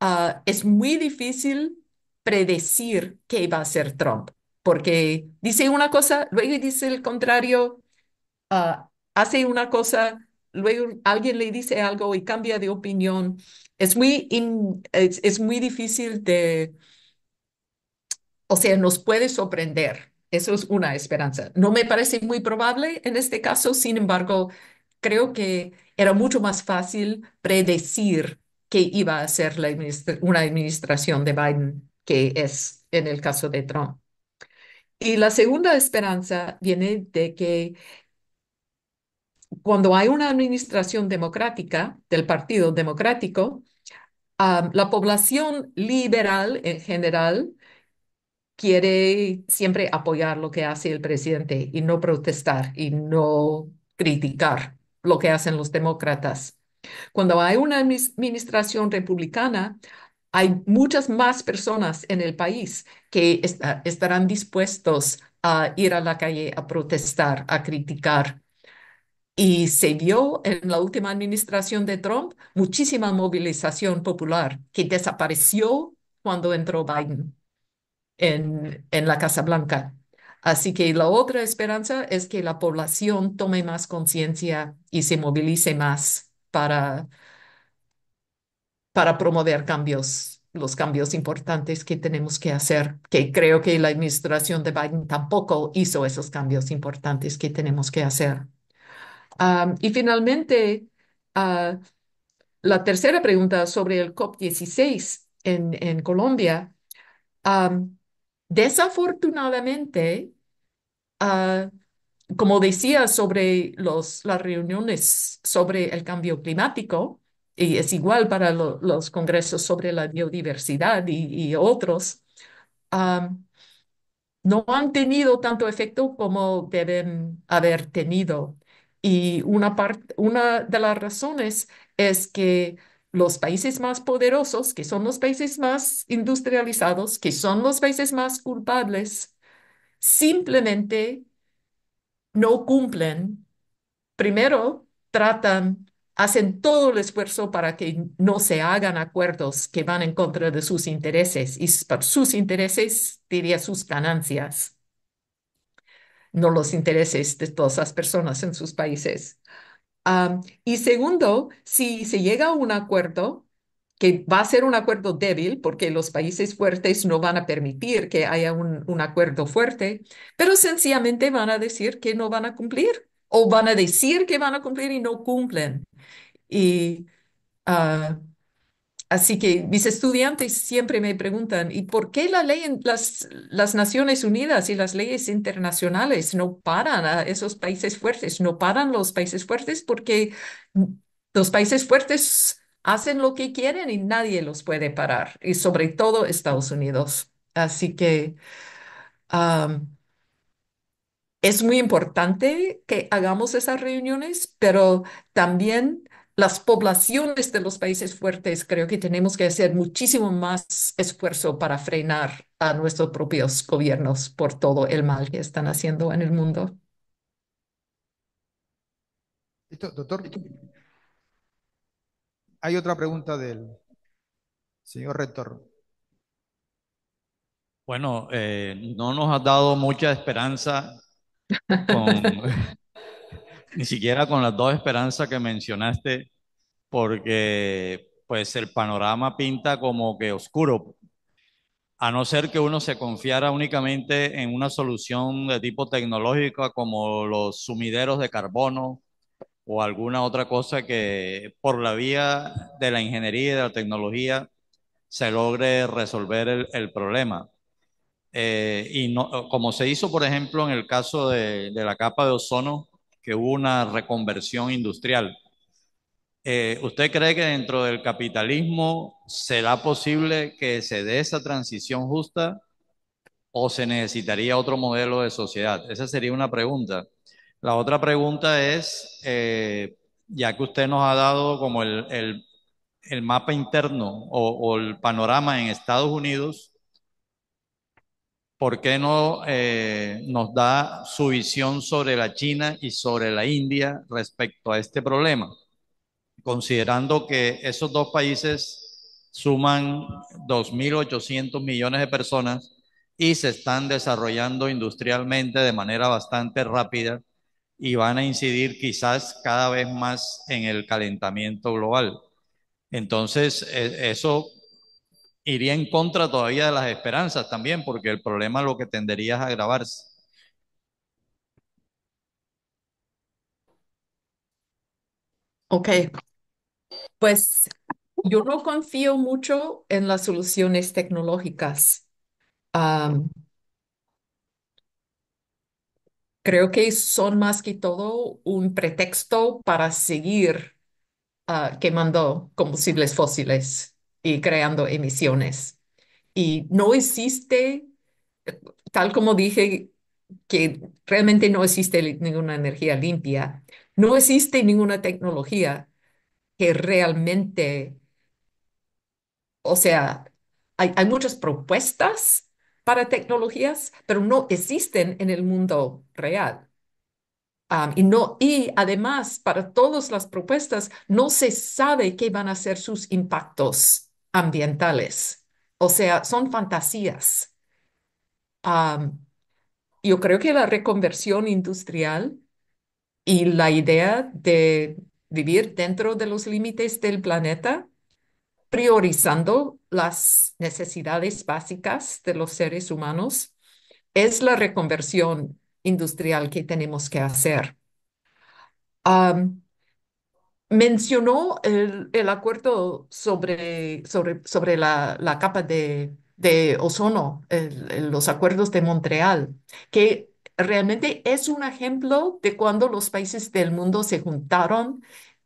ah, es muy difícil predecir qué va a hacer Trump porque dice una cosa, luego dice el contrario, ah, hace una cosa, luego alguien le dice algo y cambia de opinión. Es muy, es, muy difícil de, o sea, nos puede sorprender. Eso es una esperanza. No me parece muy probable en este caso, sin embargo, creo que era mucho más fácil predecir que iba a ser una administración de Biden que es en el caso de Trump. Y la segunda esperanza viene de que cuando hay una administración democrática del Partido Democrático, la población liberal en general quiere siempre apoyar lo que hace el presidente y no protestar y no criticar lo que hacen los demócratas. Cuando hay una administración republicana, hay muchas más personas en el país que estarán dispuestos a ir a la calle a protestar, a criticar. Y se vio en la última administración de Trump muchísima movilización popular que desapareció cuando entró Biden en la Casa Blanca. Así que la otra esperanza es que la población tome más conciencia y se movilice más para para promover cambios, los cambios importantes que tenemos que hacer, que creo que la administración de Biden tampoco hizo esos cambios importantes que tenemos que hacer. Ah, y finalmente, ah, la tercera pregunta sobre el COP16 en, Colombia. Ah, desafortunadamente, como decía sobre los, las reuniones sobre el cambio climático, y es igual para los congresos sobre la biodiversidad y, otros, no han tenido tanto efecto como deben haber tenido. Y una, una de las razones es que los países más poderosos, que son los países más industrializados, que son los países más culpables, simplemente no cumplen. Primero, tratan hacen todo el esfuerzo para que no se hagan acuerdos que van en contra de sus intereses y sus intereses diría sus ganancias, no los intereses de todas las personas en sus países. y segundo, si se llega a un acuerdo que va a ser un acuerdo débil porque los países fuertes no van a permitir que haya un acuerdo fuerte, pero sencillamente van a decir que no van a cumplir o van a decir que van a cumplir y no cumplen. Y ah, así que mis estudiantes siempre me preguntan, ¿y por qué la ley en las, las Naciones Unidas y las leyes internacionales no paran a esos países fuertes? No paran los países fuertes porque los países fuertes hacen lo que quieren y nadie los puede parar, y sobre todo Estados Unidos. Así que... Ah, es muy importante que hagamos esas reuniones, pero también las poblaciones de los países fuertes creo que tenemos que hacer muchísimo más esfuerzo para frenar a nuestros propios gobiernos por todo el mal que están haciendo en el mundo. doctor. Hay otra pregunta del señor rector. Bueno, eh, no nos ha dado mucha esperanza [laughs] ni siquiera con las dos esperanzas que mencionaste, porque pues el panorama pinta como que oscuro, a no ser que uno se confiara únicamente en una solución de tipo tecnológico como los sumideros de carbono o alguna otra cosa que por la vía de la ingeniería y de la tecnología se logre resolver el problema. Eh, y como se hizo, por ejemplo, en el caso de, de, la capa de ozono, que hubo una reconversión industrial. Eh, ¿Usted cree que dentro del capitalismo será posible que se dé esa transición justa o se necesitaría otro modelo de sociedad? Esa sería una pregunta. La otra pregunta es, eh, ya que usted nos ha dado como el, el, mapa interno o el panorama en Estados Unidos, ¿Por qué no eh, nos da su visión sobre la China y sobre la India respecto a este problema? Considerando que esos dos países suman 2.800 millones de personas y se están desarrollando industrialmente de manera bastante rápida y van a incidir quizás cada vez más en el calentamiento global. Entonces, e, eso iría en contra todavía de las esperanzas también, porque el problema lo que tendería es agravarse. Ok, pues yo no confío mucho en las soluciones tecnológicas. creo que son más que todo un pretexto para seguir ah, quemando combustibles fósiles y creando emisiones. Y no existe, tal como dije, que realmente no existe ninguna energía limpia, no existe ninguna tecnología que realmente, o sea, hay, hay muchas propuestas para tecnologías, pero no existen en el mundo real. y, no, y además, para todas las propuestas, no se sabe qué van a ser sus impactos ambientales. O sea, son fantasías. yo creo que la reconversión industrial y la idea de vivir dentro de los límites del planeta, priorizando las necesidades básicas de los seres humanos, es la reconversión industrial que tenemos que hacer mencionó el, acuerdo sobre, sobre, sobre la, capa de, ozono, los acuerdos de Montreal, que realmente es un ejemplo de cuando los países del mundo se juntaron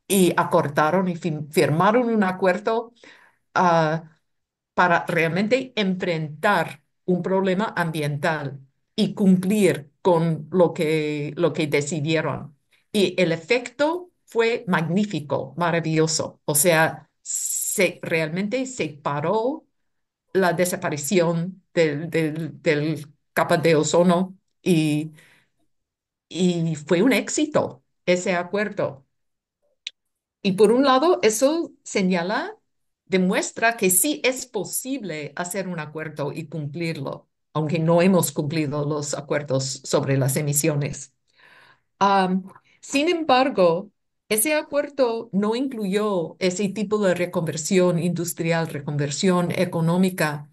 y acordaron y firmaron un acuerdo ah, para realmente enfrentar un problema ambiental y cumplir con lo que, lo que decidieron. Y el efecto fue magnífico, maravilloso. O sea, se, realmente se paró la desaparición del, del, capa de ozono y, y fue un éxito ese acuerdo. Y por un lado, eso señala, demuestra que sí es posible hacer un acuerdo y cumplirlo, aunque no hemos cumplido los acuerdos sobre las emisiones. sin embargo, ese acuerdo no incluyó ese tipo de reconversión industrial, reconversión económica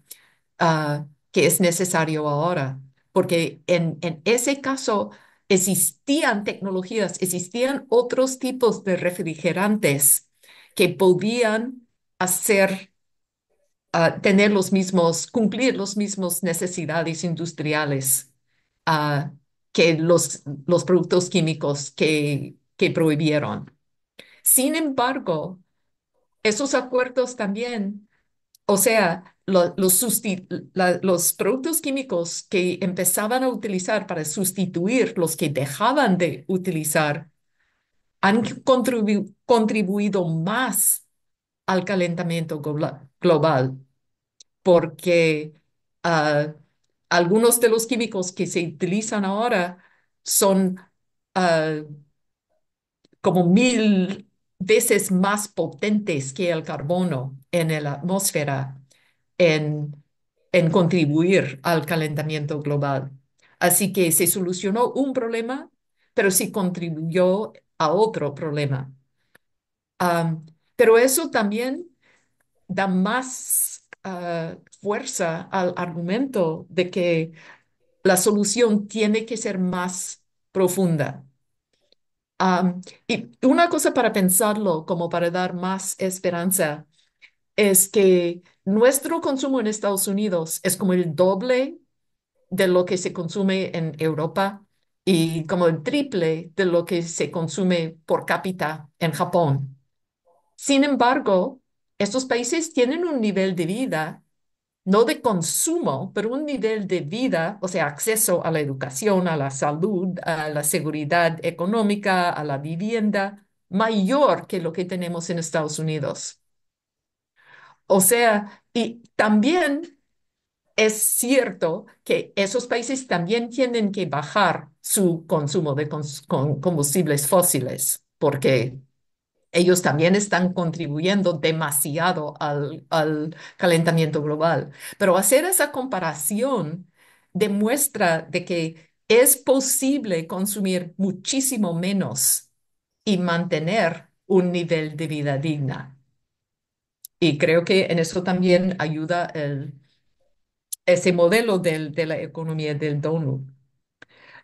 ah, que es necesario ahora, porque en, en ese caso existían tecnologías, existían otros tipos de refrigerantes que podían hacer, ah, tener los mismos, cumplir los mismos necesidades industriales ah, que los, los productos químicos que prohibieron. Sin embargo, esos acuerdos también, o sea, los, productos químicos que empezaban a utilizar para sustituir los que dejaban de utilizar, han contribuido más al calentamiento global, porque ah, algunos de los químicos que se utilizan ahora son ah, como mil veces más potentes que el carbono en la atmósfera en, contribuir al calentamiento global. Así que se solucionó un problema, pero sí contribuyó a otro problema. pero eso también da más ah, fuerza al argumento de que la solución tiene que ser más profunda y una cosa para pensarlo, como para dar más esperanza, es que nuestro consumo en Estados Unidos es como el doble de lo que se consume en Europa y como el triple de lo que se consume por cápita en Japón. Sin embargo, estos países tienen un nivel de vida no de consumo, pero un nivel de vida, o sea, acceso a la educación, a la salud, a la seguridad económica, a la vivienda, mayor que lo que tenemos en Estados Unidos. O sea, y también es cierto que esos países también tienen que bajar su consumo de combustibles fósiles, porque ellos también están contribuyendo demasiado al, calentamiento global. Pero hacer esa comparación demuestra de que es posible consumir muchísimo menos y mantener un nivel de vida digna. Y creo que en eso también ayuda ese modelo de la economía del donut.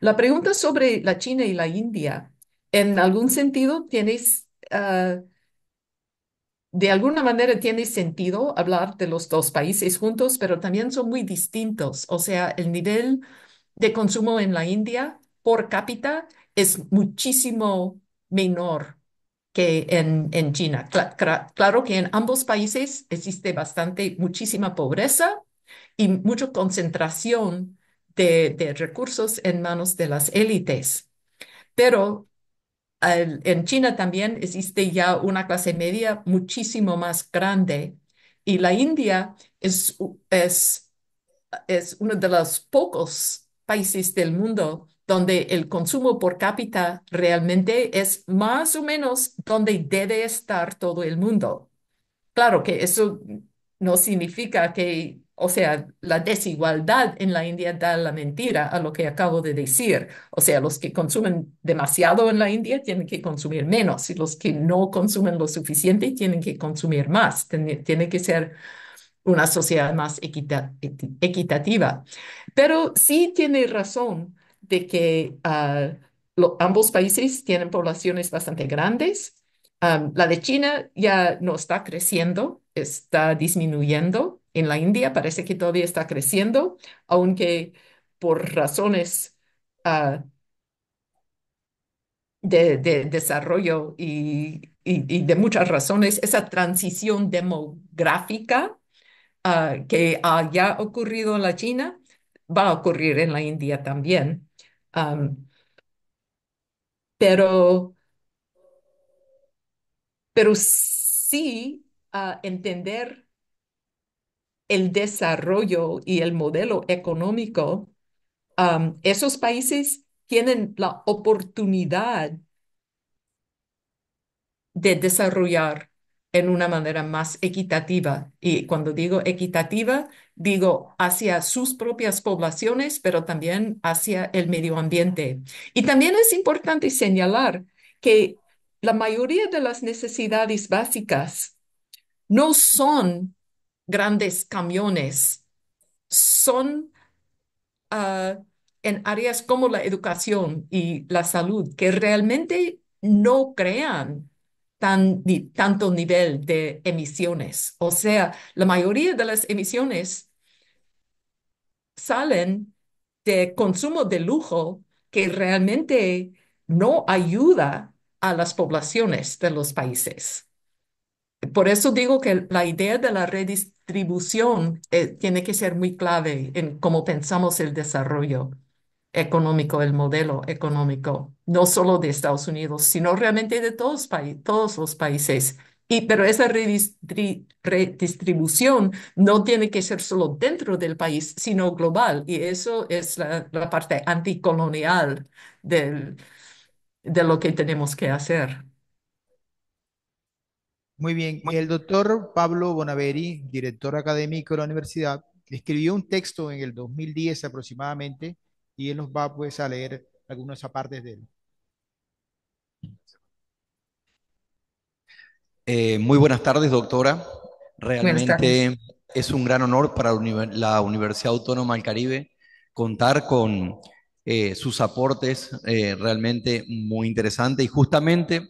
La pregunta sobre la China y la India, en algún sentido, tienes Ah, de alguna manera tiene sentido hablar de los dos países juntos, pero también son muy distintos. O sea, el nivel de consumo en la India por cápita es muchísimo menor que en, en China. claro que en ambos países existe bastante, muchísima pobreza y mucha concentración de, de recursos en manos de las élites. Pero en China también existe ya una clase media muchísimo más grande y la India es, es, es uno de los pocos países del mundo donde el consumo por cápita realmente es más o menos donde debe estar todo el mundo. Claro que eso no significa que o sea, la desigualdad en la India da la mentira a lo que acabo de decir. O sea, los que consumen demasiado en la India tienen que consumir menos y los que no consumen lo suficiente tienen que consumir más. Tiene, que ser una sociedad más equitativa. Pero sí tiene razón de que ah, ambos países tienen poblaciones bastante grandes. Ah, la de China ya no está creciendo, está disminuyendo en la India parece que todavía está creciendo, aunque por razones ah, de, desarrollo y, de muchas razones, esa transición demográfica ah, que haya ocurrido en la China va a ocurrir en la India también. pero, pero sí ah, entender el desarrollo y el modelo económico, um, esos países tienen la oportunidad de desarrollar en una manera más equitativa. Y cuando digo equitativa, digo hacia sus propias poblaciones, pero también hacia el medio ambiente. Y también es importante señalar que la mayoría de las necesidades básicas no son grandes camiones son ah, en áreas como la educación y la salud que realmente no crean tan, tanto nivel de emisiones. O sea, la mayoría de las emisiones salen de consumo de lujo que realmente no ayuda a las poblaciones de los países por eso digo que la idea de la redistribución eh, tiene que ser muy clave en cómo pensamos el desarrollo económico, el modelo económico, no solo de Estados Unidos, sino realmente de todos, los países. Y, pero esa redistribución no tiene que ser solo dentro del país, sino global. Y eso es la, parte anticolonial de lo que tenemos que hacer. Muy bien. El doctor Pablo Bonaveri, director académico de la universidad, escribió un texto en el 2010 aproximadamente y él nos va pues a leer algunas partes de él. Eh, muy buenas tardes, doctora. Realmente es un gran honor para la Universidad Autónoma del Caribe contar con eh, sus aportes eh, realmente muy interesantes y justamente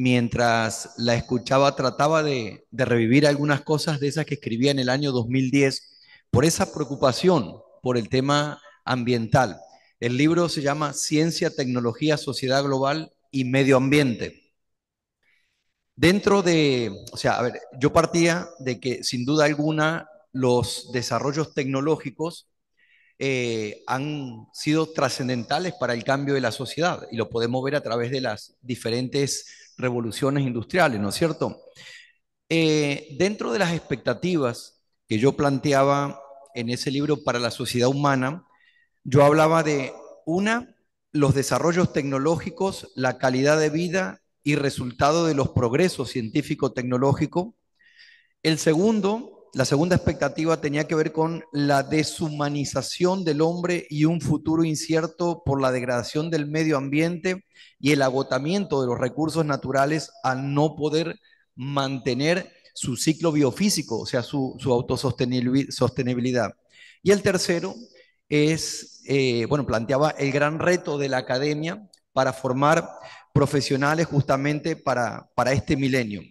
mientras la escuchaba trataba de, revivir algunas cosas de esas que escribía en el año 2010 por esa preocupación por el tema ambiental. El libro se llama Ciencia, Tecnología, Sociedad Global y Medio Ambiente. Dentro de, o sea, a ver, yo partía de que sin duda alguna los desarrollos tecnológicos eh, han sido trascendentales para el cambio de la sociedad y lo podemos ver a través de las diferentes revoluciones industriales, ¿no es cierto? Eh, dentro de las expectativas que yo planteaba en ese libro para la sociedad humana, yo hablaba de una, los desarrollos tecnológicos, la calidad de vida y resultado de los progresos científico-tecnológico. El segundo, la segunda expectativa tenía que ver con la deshumanización del hombre y un futuro incierto por la degradación del medio ambiente y el agotamiento de los recursos naturales al no poder mantener su ciclo biofísico, o sea, su, autosostenibilidad. Y el tercero es, eh, bueno, planteaba el gran reto de la academia para formar profesionales justamente para, para este milenio.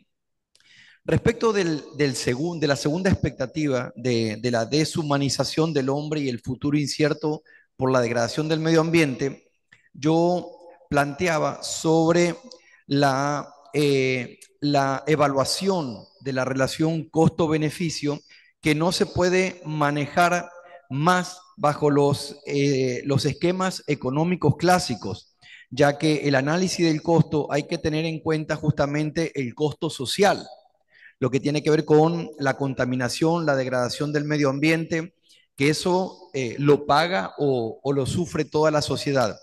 Respecto del, de la segunda expectativa de, la deshumanización del hombre y el futuro incierto por la degradación del medio ambiente, yo planteaba sobre la, eh, evaluación de la relación costo-beneficio que no se puede manejar más bajo eh, los esquemas económicos clásicos, ya que el análisis del costo hay que tener en cuenta justamente el costo social lo que tiene que ver con la contaminación, la degradación del medio ambiente, que eso eh, lo paga o, lo sufre toda la sociedad.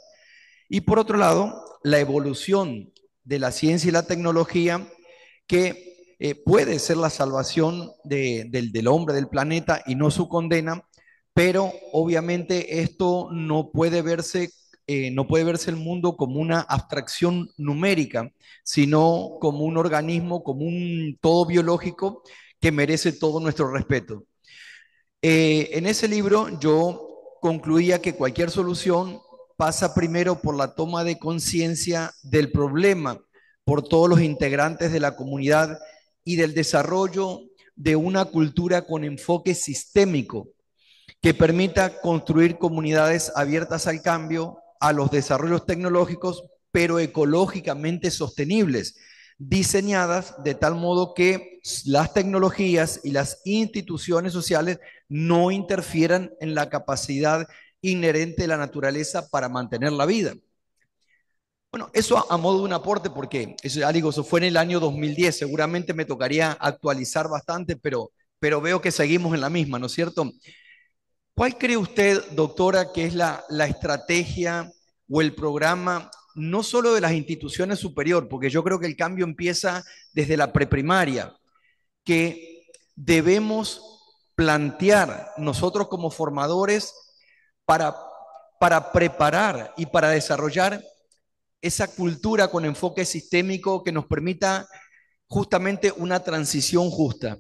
Y por otro lado, la evolución de la ciencia y la tecnología que eh, puede ser la salvación del, del, hombre, del planeta y no su condena, pero obviamente esto no puede verse eh, no puede verse el mundo como una abstracción numérica, sino como un organismo, como un todo biológico que merece todo nuestro respeto. Eh, en ese libro yo concluía que cualquier solución pasa primero por la toma de conciencia del problema, por todos los integrantes de la comunidad y del desarrollo de una cultura con enfoque sistémico que permita construir comunidades abiertas al cambio, a los desarrollos tecnológicos, pero ecológicamente sostenibles, diseñadas de tal modo que las tecnologías y las instituciones sociales no interfieran en la capacidad inherente de la naturaleza para mantener la vida. Bueno, eso a, modo de un aporte, porque eso, ya digo, eso fue en el año 2010, seguramente me tocaría actualizar bastante, pero, pero veo que seguimos en la misma, ¿no es cierto? ¿Cuál cree usted, doctora, que es la, estrategia o el programa no solo de las instituciones superior, porque yo creo que el cambio empieza desde la preprimaria, que debemos plantear nosotros como formadores para preparar y para desarrollar esa cultura con enfoque sistémico que nos permita justamente una transición justa.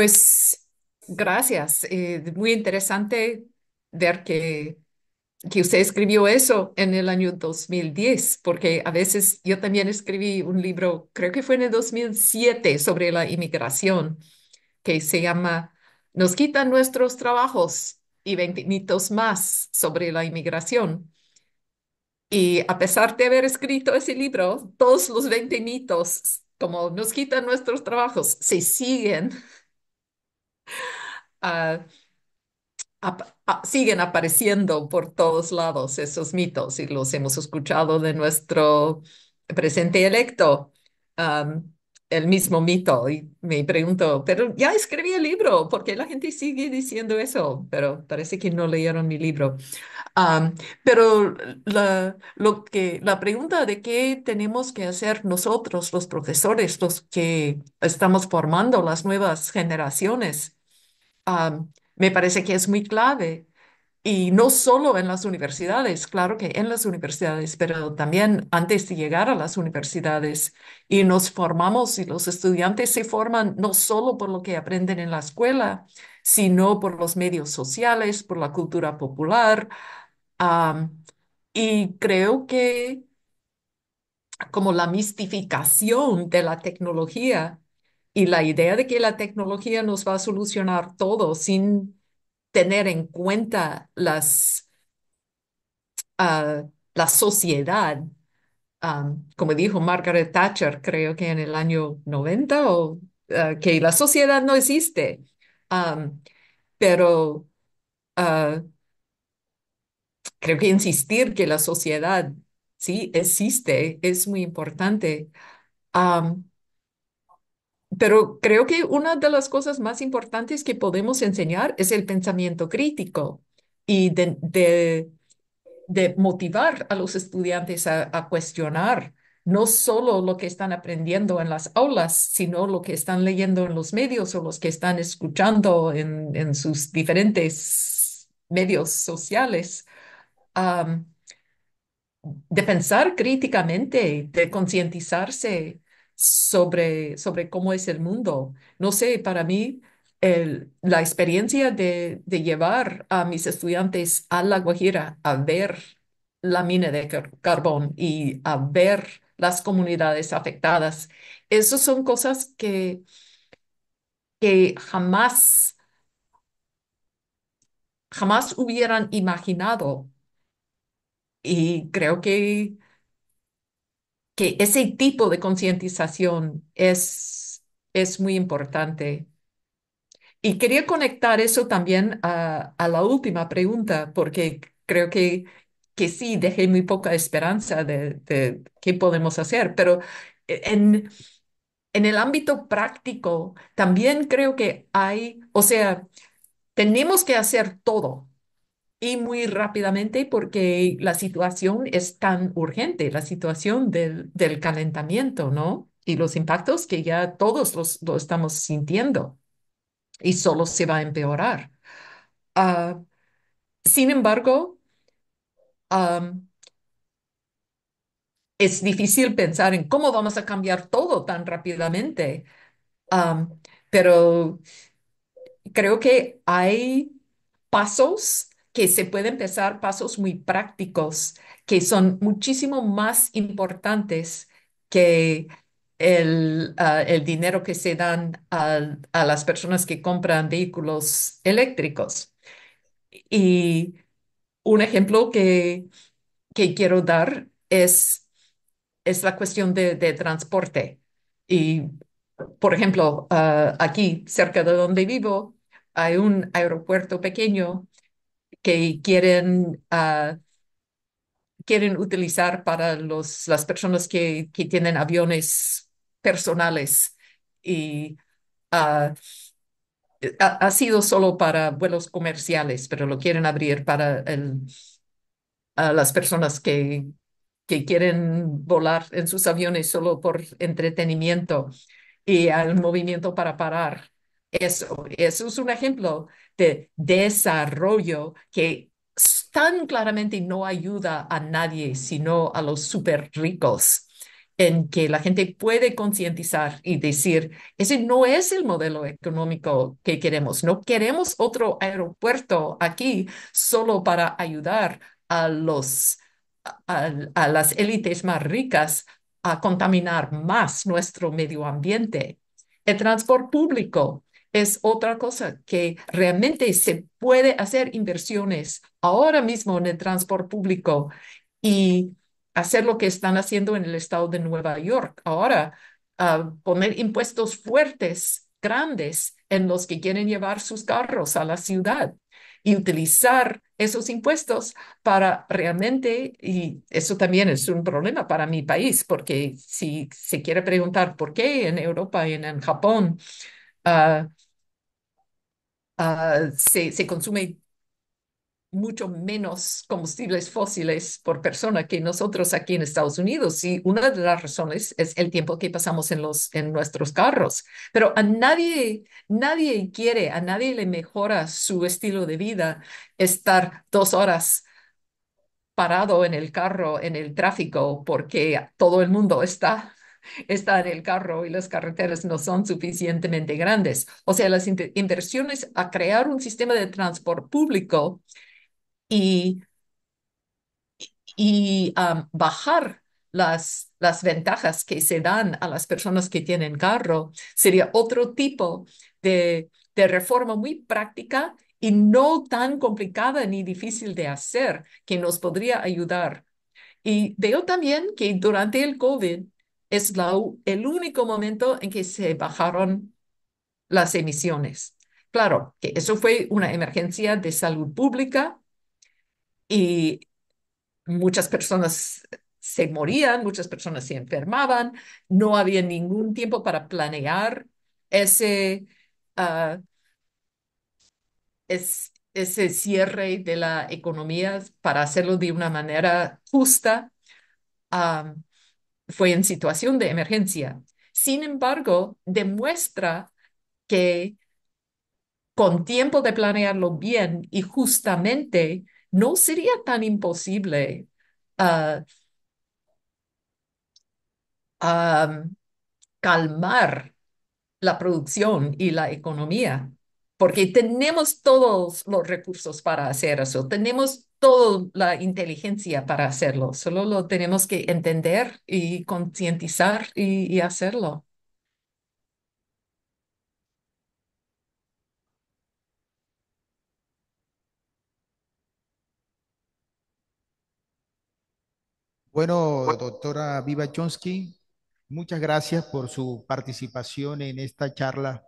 Pues gracias, eh, muy interesante ver que, que usted escribió eso en el año 2010, porque a veces yo también escribí un libro, creo que fue en el 2007, sobre la inmigración, que se llama Nos quitan nuestros trabajos y veintinitos mitos más sobre la inmigración. Y a pesar de haber escrito ese libro, todos los veintinitos mitos, como nos quitan nuestros trabajos, se siguen siguen apareciendo por todos lados esos mitos y los hemos escuchado de nuestro presente electo. el mismo mito y me pregunto, pero ya escribí el libro, ¿por qué la gente sigue diciendo eso? Pero parece que no leyeron mi libro. pero lo que, la pregunta de qué tenemos que hacer nosotros, los profesores, los que estamos formando las nuevas generaciones, me parece que es muy clave. Y no solo en las universidades, claro que en las universidades, pero también antes de llegar a las universidades. Y nos formamos y los estudiantes se forman no solo por lo que aprenden en la escuela, sino por los medios sociales, por la cultura popular. y creo que como la mistificación de la tecnología y la idea de que la tecnología nos va a solucionar todo sin tener en cuenta las, ah, la sociedad, ah, como dijo Margaret Thatcher, creo que en el año 90, o, ah, que la sociedad no existe, pero creo que insistir que la sociedad sí existe es muy importante. Pero creo que una de las cosas más importantes que podemos enseñar es el pensamiento crítico y de, motivar a los estudiantes a, cuestionar no solo lo que están aprendiendo en las aulas, sino lo que están leyendo en los medios o los que están escuchando en, sus diferentes medios sociales. de pensar críticamente, de concientizarse sobre, sobre cómo es el mundo. No sé, para mí, la experiencia de, llevar a mis estudiantes a La Guajira a ver la mina de carbón y a ver las comunidades afectadas, esas son cosas que, que jamás, jamás hubieran imaginado. Y creo que que ese tipo de concientización es, es muy importante. Y quería conectar eso también a, la última pregunta, porque creo que, que sí, dejé muy poca esperanza de, qué podemos hacer, pero en el ámbito práctico también creo que hay, o sea, tenemos que hacer todo, y muy rápidamente porque la situación es tan urgente, la situación del, calentamiento, ¿no? Y los impactos que ya todos los, estamos sintiendo y solo se va a empeorar. Ah, sin embargo, ah, es difícil pensar en cómo vamos a cambiar todo tan rápidamente, ah, pero creo que hay pasos que se pueden empezar pasos muy prácticos que son muchísimo más importantes que el, ah, dinero que se dan a, las personas que compran vehículos eléctricos. Y un ejemplo que, que quiero dar es, es la cuestión de, transporte. Y, por ejemplo, ah, aquí cerca de donde vivo hay un aeropuerto pequeño que quieren, ah, quieren utilizar para los, las personas que, tienen aviones personales. Y ah, eh, ha, sido solo para vuelos comerciales, pero lo quieren abrir para el, a las personas que, que quieren volar en sus aviones solo por entretenimiento y al movimiento para parar eso, es un ejemplo de desarrollo que tan claramente no ayuda a nadie, sino a los super ricos, en que la gente puede concientizar y decir, ese no es el modelo económico que queremos, no queremos otro aeropuerto aquí solo para ayudar a, los, a las élites más ricas a contaminar más nuestro medio ambiente. El transporte público es otra cosa que realmente se puede hacer inversiones ahora mismo en el transporte público y hacer lo que están haciendo en el estado de Nueva York. Ahora, ah, poner impuestos fuertes, grandes, en los que quieren llevar sus carros a la ciudad y utilizar esos impuestos para realmente, y eso también es un problema para mi país, porque si se quiere preguntar por qué en Europa y en, Japón ah, Ah, se, se consume mucho menos combustibles fósiles por persona que nosotros aquí en Estados Unidos. Y una de las razones es el tiempo que pasamos en, los, en nuestros carros. Pero a nadie, nadie quiere, a nadie le mejora su estilo de vida estar dos horas parado en el carro, en el tráfico, porque todo el mundo está está en el carro y las carreteras no son suficientemente grandes. O sea, las inversiones a crear un sistema de transporte público y, y bajar las, las ventajas que se dan a las personas que tienen carro sería otro tipo de, de reforma muy práctica y no tan complicada ni difícil de hacer que nos podría ayudar. Y veo también que durante el COVID es el único momento en que se bajaron las emisiones. Claro, que eso fue una emergencia de salud pública y muchas personas se morían, muchas personas se enfermaban, no había ningún tiempo para planear ese, ah, ese cierre de la economía para hacerlo de una manera justa fue en situación de emergencia. Sin embargo, demuestra que con tiempo de planearlo bien y justamente no sería tan imposible ah, ah, calmar la producción y la economía porque tenemos todos los recursos para hacer eso, tenemos toda la inteligencia para hacerlo, solo lo tenemos que entender y concientizar y, hacerlo. Bueno, doctora Viva Chonsky, muchas gracias por su participación en esta charla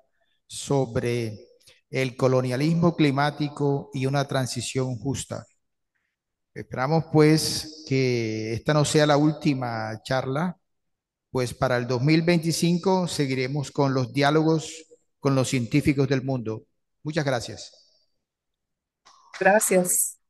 sobre el colonialismo climático y una transición justa. Esperamos pues que esta no sea la última charla, pues para el 2025 seguiremos con los diálogos con los científicos del mundo. Muchas gracias. Gracias.